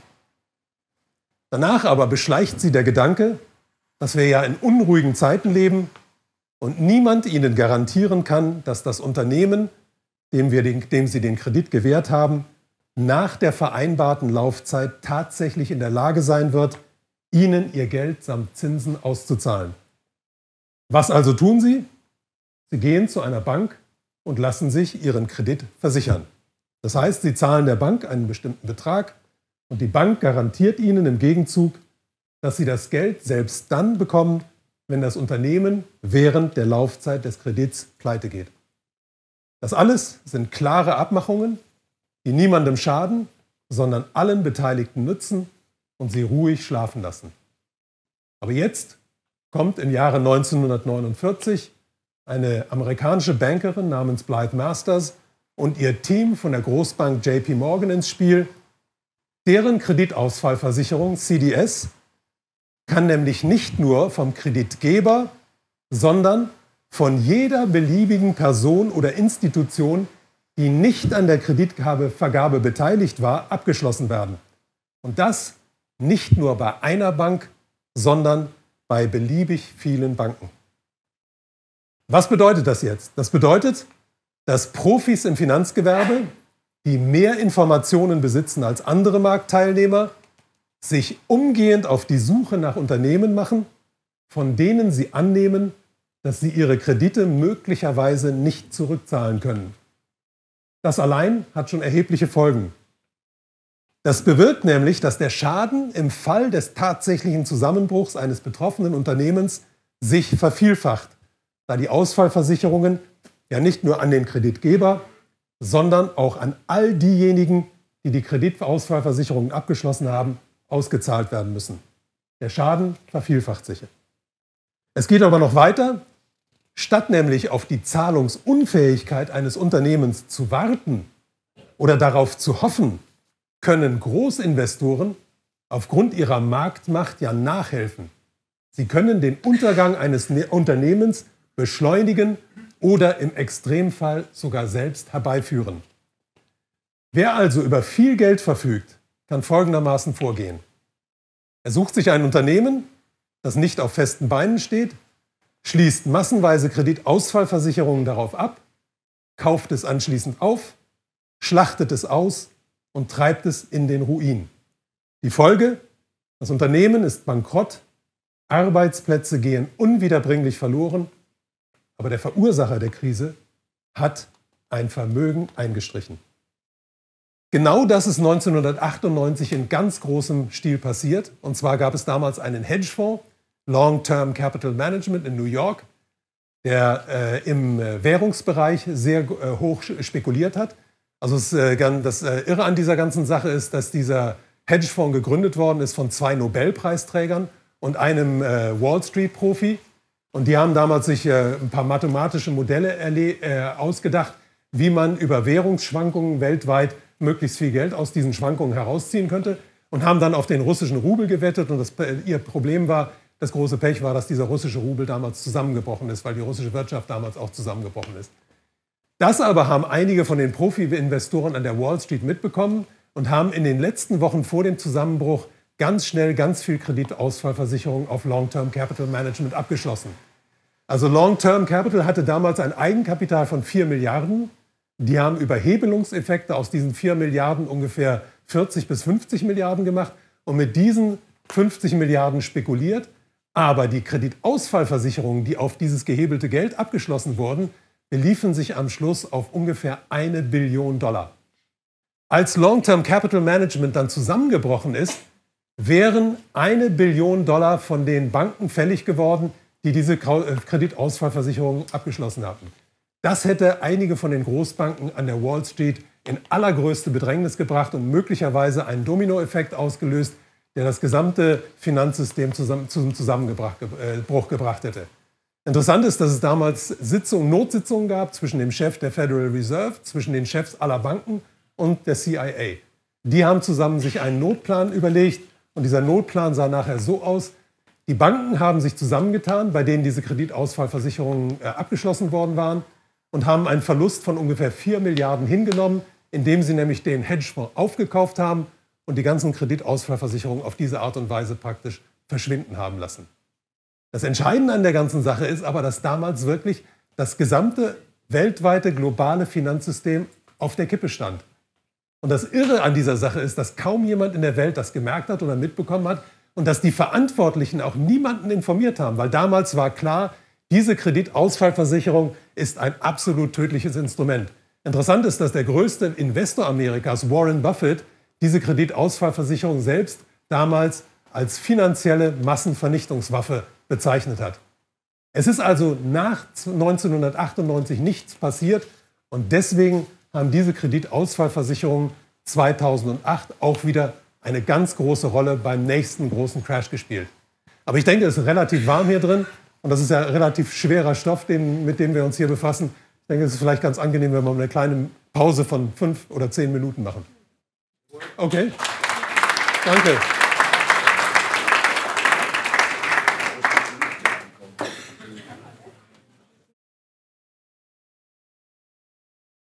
Danach aber beschleicht sie der Gedanke, dass wir ja in unruhigen Zeiten leben und niemand ihnen garantieren kann, dass das Unternehmen dem, wir den, dem sie den Kredit gewährt haben, nach der vereinbarten Laufzeit tatsächlich in der Lage sein wird, Ihnen Ihr Geld samt Zinsen auszuzahlen. Was also tun Sie? Sie gehen zu einer Bank und lassen sich Ihren Kredit versichern. Das heißt, Sie zahlen der Bank einen bestimmten Betrag und die Bank garantiert Ihnen im Gegenzug, dass Sie das Geld selbst dann bekommen, wenn das Unternehmen während der Laufzeit des Kredits pleite geht. Das alles sind klare Abmachungen, die niemandem schaden, sondern allen Beteiligten nützen und sie ruhig schlafen lassen. Aber jetzt kommt im Jahre 1949 eine amerikanische Bankerin namens Blythe Masters und ihr Team von der Großbank JP Morgan ins Spiel. Deren Kreditausfallversicherung CDS kann nämlich nicht nur vom Kreditgeber, sondern von jeder beliebigen Person oder Institution, die nicht an der Kreditvergabe beteiligt war, abgeschlossen werden. Und das nicht nur bei einer Bank, sondern bei beliebig vielen Banken. Was bedeutet das jetzt? Das bedeutet, dass Profis im Finanzgewerbe, die mehr Informationen besitzen als andere Marktteilnehmer, sich umgehend auf die Suche nach Unternehmen machen, von denen sie annehmen, dass sie ihre Kredite möglicherweise nicht zurückzahlen können. Das allein hat schon erhebliche Folgen. Das bewirkt nämlich, dass der Schaden im Fall des tatsächlichen Zusammenbruchs eines betroffenen Unternehmens sich vervielfacht, da die Ausfallversicherungen ja nicht nur an den Kreditgeber, sondern auch an all diejenigen, die die Kreditausfallversicherungen abgeschlossen haben, ausgezahlt werden müssen. Der Schaden vervielfacht sich. Es geht aber noch weiter, Statt nämlich auf die Zahlungsunfähigkeit eines Unternehmens zu warten oder darauf zu hoffen, können Großinvestoren aufgrund ihrer Marktmacht ja nachhelfen. Sie können den Untergang eines ne- Unternehmens beschleunigen oder im Extremfall sogar selbst herbeiführen. Wer also über viel Geld verfügt, kann folgendermaßen vorgehen. Er sucht sich ein Unternehmen, das nicht auf festen Beinen steht schließt massenweise Kreditausfallversicherungen darauf ab, kauft es anschließend auf, schlachtet es aus und treibt es in den Ruin. Die Folge? Das Unternehmen ist bankrott, Arbeitsplätze gehen unwiederbringlich verloren, aber der Verursacher der Krise hat ein Vermögen eingestrichen. Genau das ist 1998 in ganz großem Stil passiert. Und zwar gab es damals einen Hedgefonds, Long-Term Capital Management in New York, der äh, im äh, Währungsbereich sehr äh, hoch spekuliert hat. Also es, äh, das äh, Irre an dieser ganzen Sache ist, dass dieser Hedgefonds gegründet worden ist von zwei Nobelpreisträgern und einem äh, Wall Street-Profi. Und die haben damals sich ein paar mathematische Modelle ausgedacht, wie man über Währungsschwankungen weltweit möglichst viel Geld aus diesen Schwankungen herausziehen könnte und haben dann auf den russischen Rubel gewettet. Und das, ihr Problem war, das große Pech war, dass dieser russische Rubel damals zusammengebrochen ist, weil die russische Wirtschaft damals auch zusammengebrochen ist. Das aber haben einige von den Profi-Investoren an der Wall Street mitbekommen und haben in den letzten Wochen vor dem Zusammenbruch ganz schnell ganz viel Kreditausfallversicherung auf Long-Term Capital Management abgeschlossen. Also Long-Term Capital hatte damals ein Eigenkapital von 4 Milliarden. Die haben über Hebelungseffekte aus diesen 4 Milliarden ungefähr 40 bis 50 Milliarden gemacht und mit diesen 50 Milliarden spekuliert aber die Kreditausfallversicherungen, die auf dieses gehebelte Geld abgeschlossen wurden, beliefen sich am Schluss auf ungefähr eine Billion Dollar. Als Long-Term Capital Management dann zusammengebrochen ist, wären eine Billion Dollar von den Banken fällig geworden, die diese äh, Kreditausfallversicherungen abgeschlossen hatten. Das hätte einige von den Großbanken an der Wall Street in allergrößte Bedrängnis gebracht und möglicherweise einen Dominoeffekt ausgelöst, der das gesamte Finanzsystem zusammen, zum Zusammenbruch äh, gebracht hätte. Interessant ist, dass es damals Sitzungen, Notsitzungen gab zwischen dem Chef der Federal Reserve, zwischen den Chefs aller Banken und der CIA. Die haben zusammen sich einen Notplan überlegt und dieser Notplan sah nachher so aus, die Banken haben sich zusammengetan, bei denen diese Kreditausfallversicherungen äh, abgeschlossen worden waren und haben einen Verlust von ungefähr 4 Milliarden hingenommen, indem sie nämlich den Hedgefonds aufgekauft haben und die ganzen Kreditausfallversicherungen auf diese Art und Weise praktisch verschwinden haben lassen. Das Entscheidende an der ganzen Sache ist aber, dass damals wirklich das gesamte weltweite globale Finanzsystem auf der Kippe stand. Und das Irre an dieser Sache ist, dass kaum jemand in der Welt das gemerkt hat oder mitbekommen hat und dass die Verantwortlichen auch niemanden informiert haben, weil damals war klar, diese Kreditausfallversicherung ist ein absolut tödliches Instrument. Interessant ist, dass der größte Investor Amerikas, Warren Buffett, diese Kreditausfallversicherung selbst damals als finanzielle Massenvernichtungswaffe bezeichnet hat. Es ist also nach 1998 nichts passiert und deswegen haben diese Kreditausfallversicherungen 2008 auch wieder eine ganz große Rolle beim nächsten großen Crash gespielt. Aber ich denke, es ist relativ warm hier drin und das ist ja relativ schwerer Stoff, den, mit dem wir uns hier befassen. Ich denke, es ist vielleicht ganz angenehm, wenn wir mal eine kleine Pause von fünf oder zehn Minuten machen. Okay. Danke.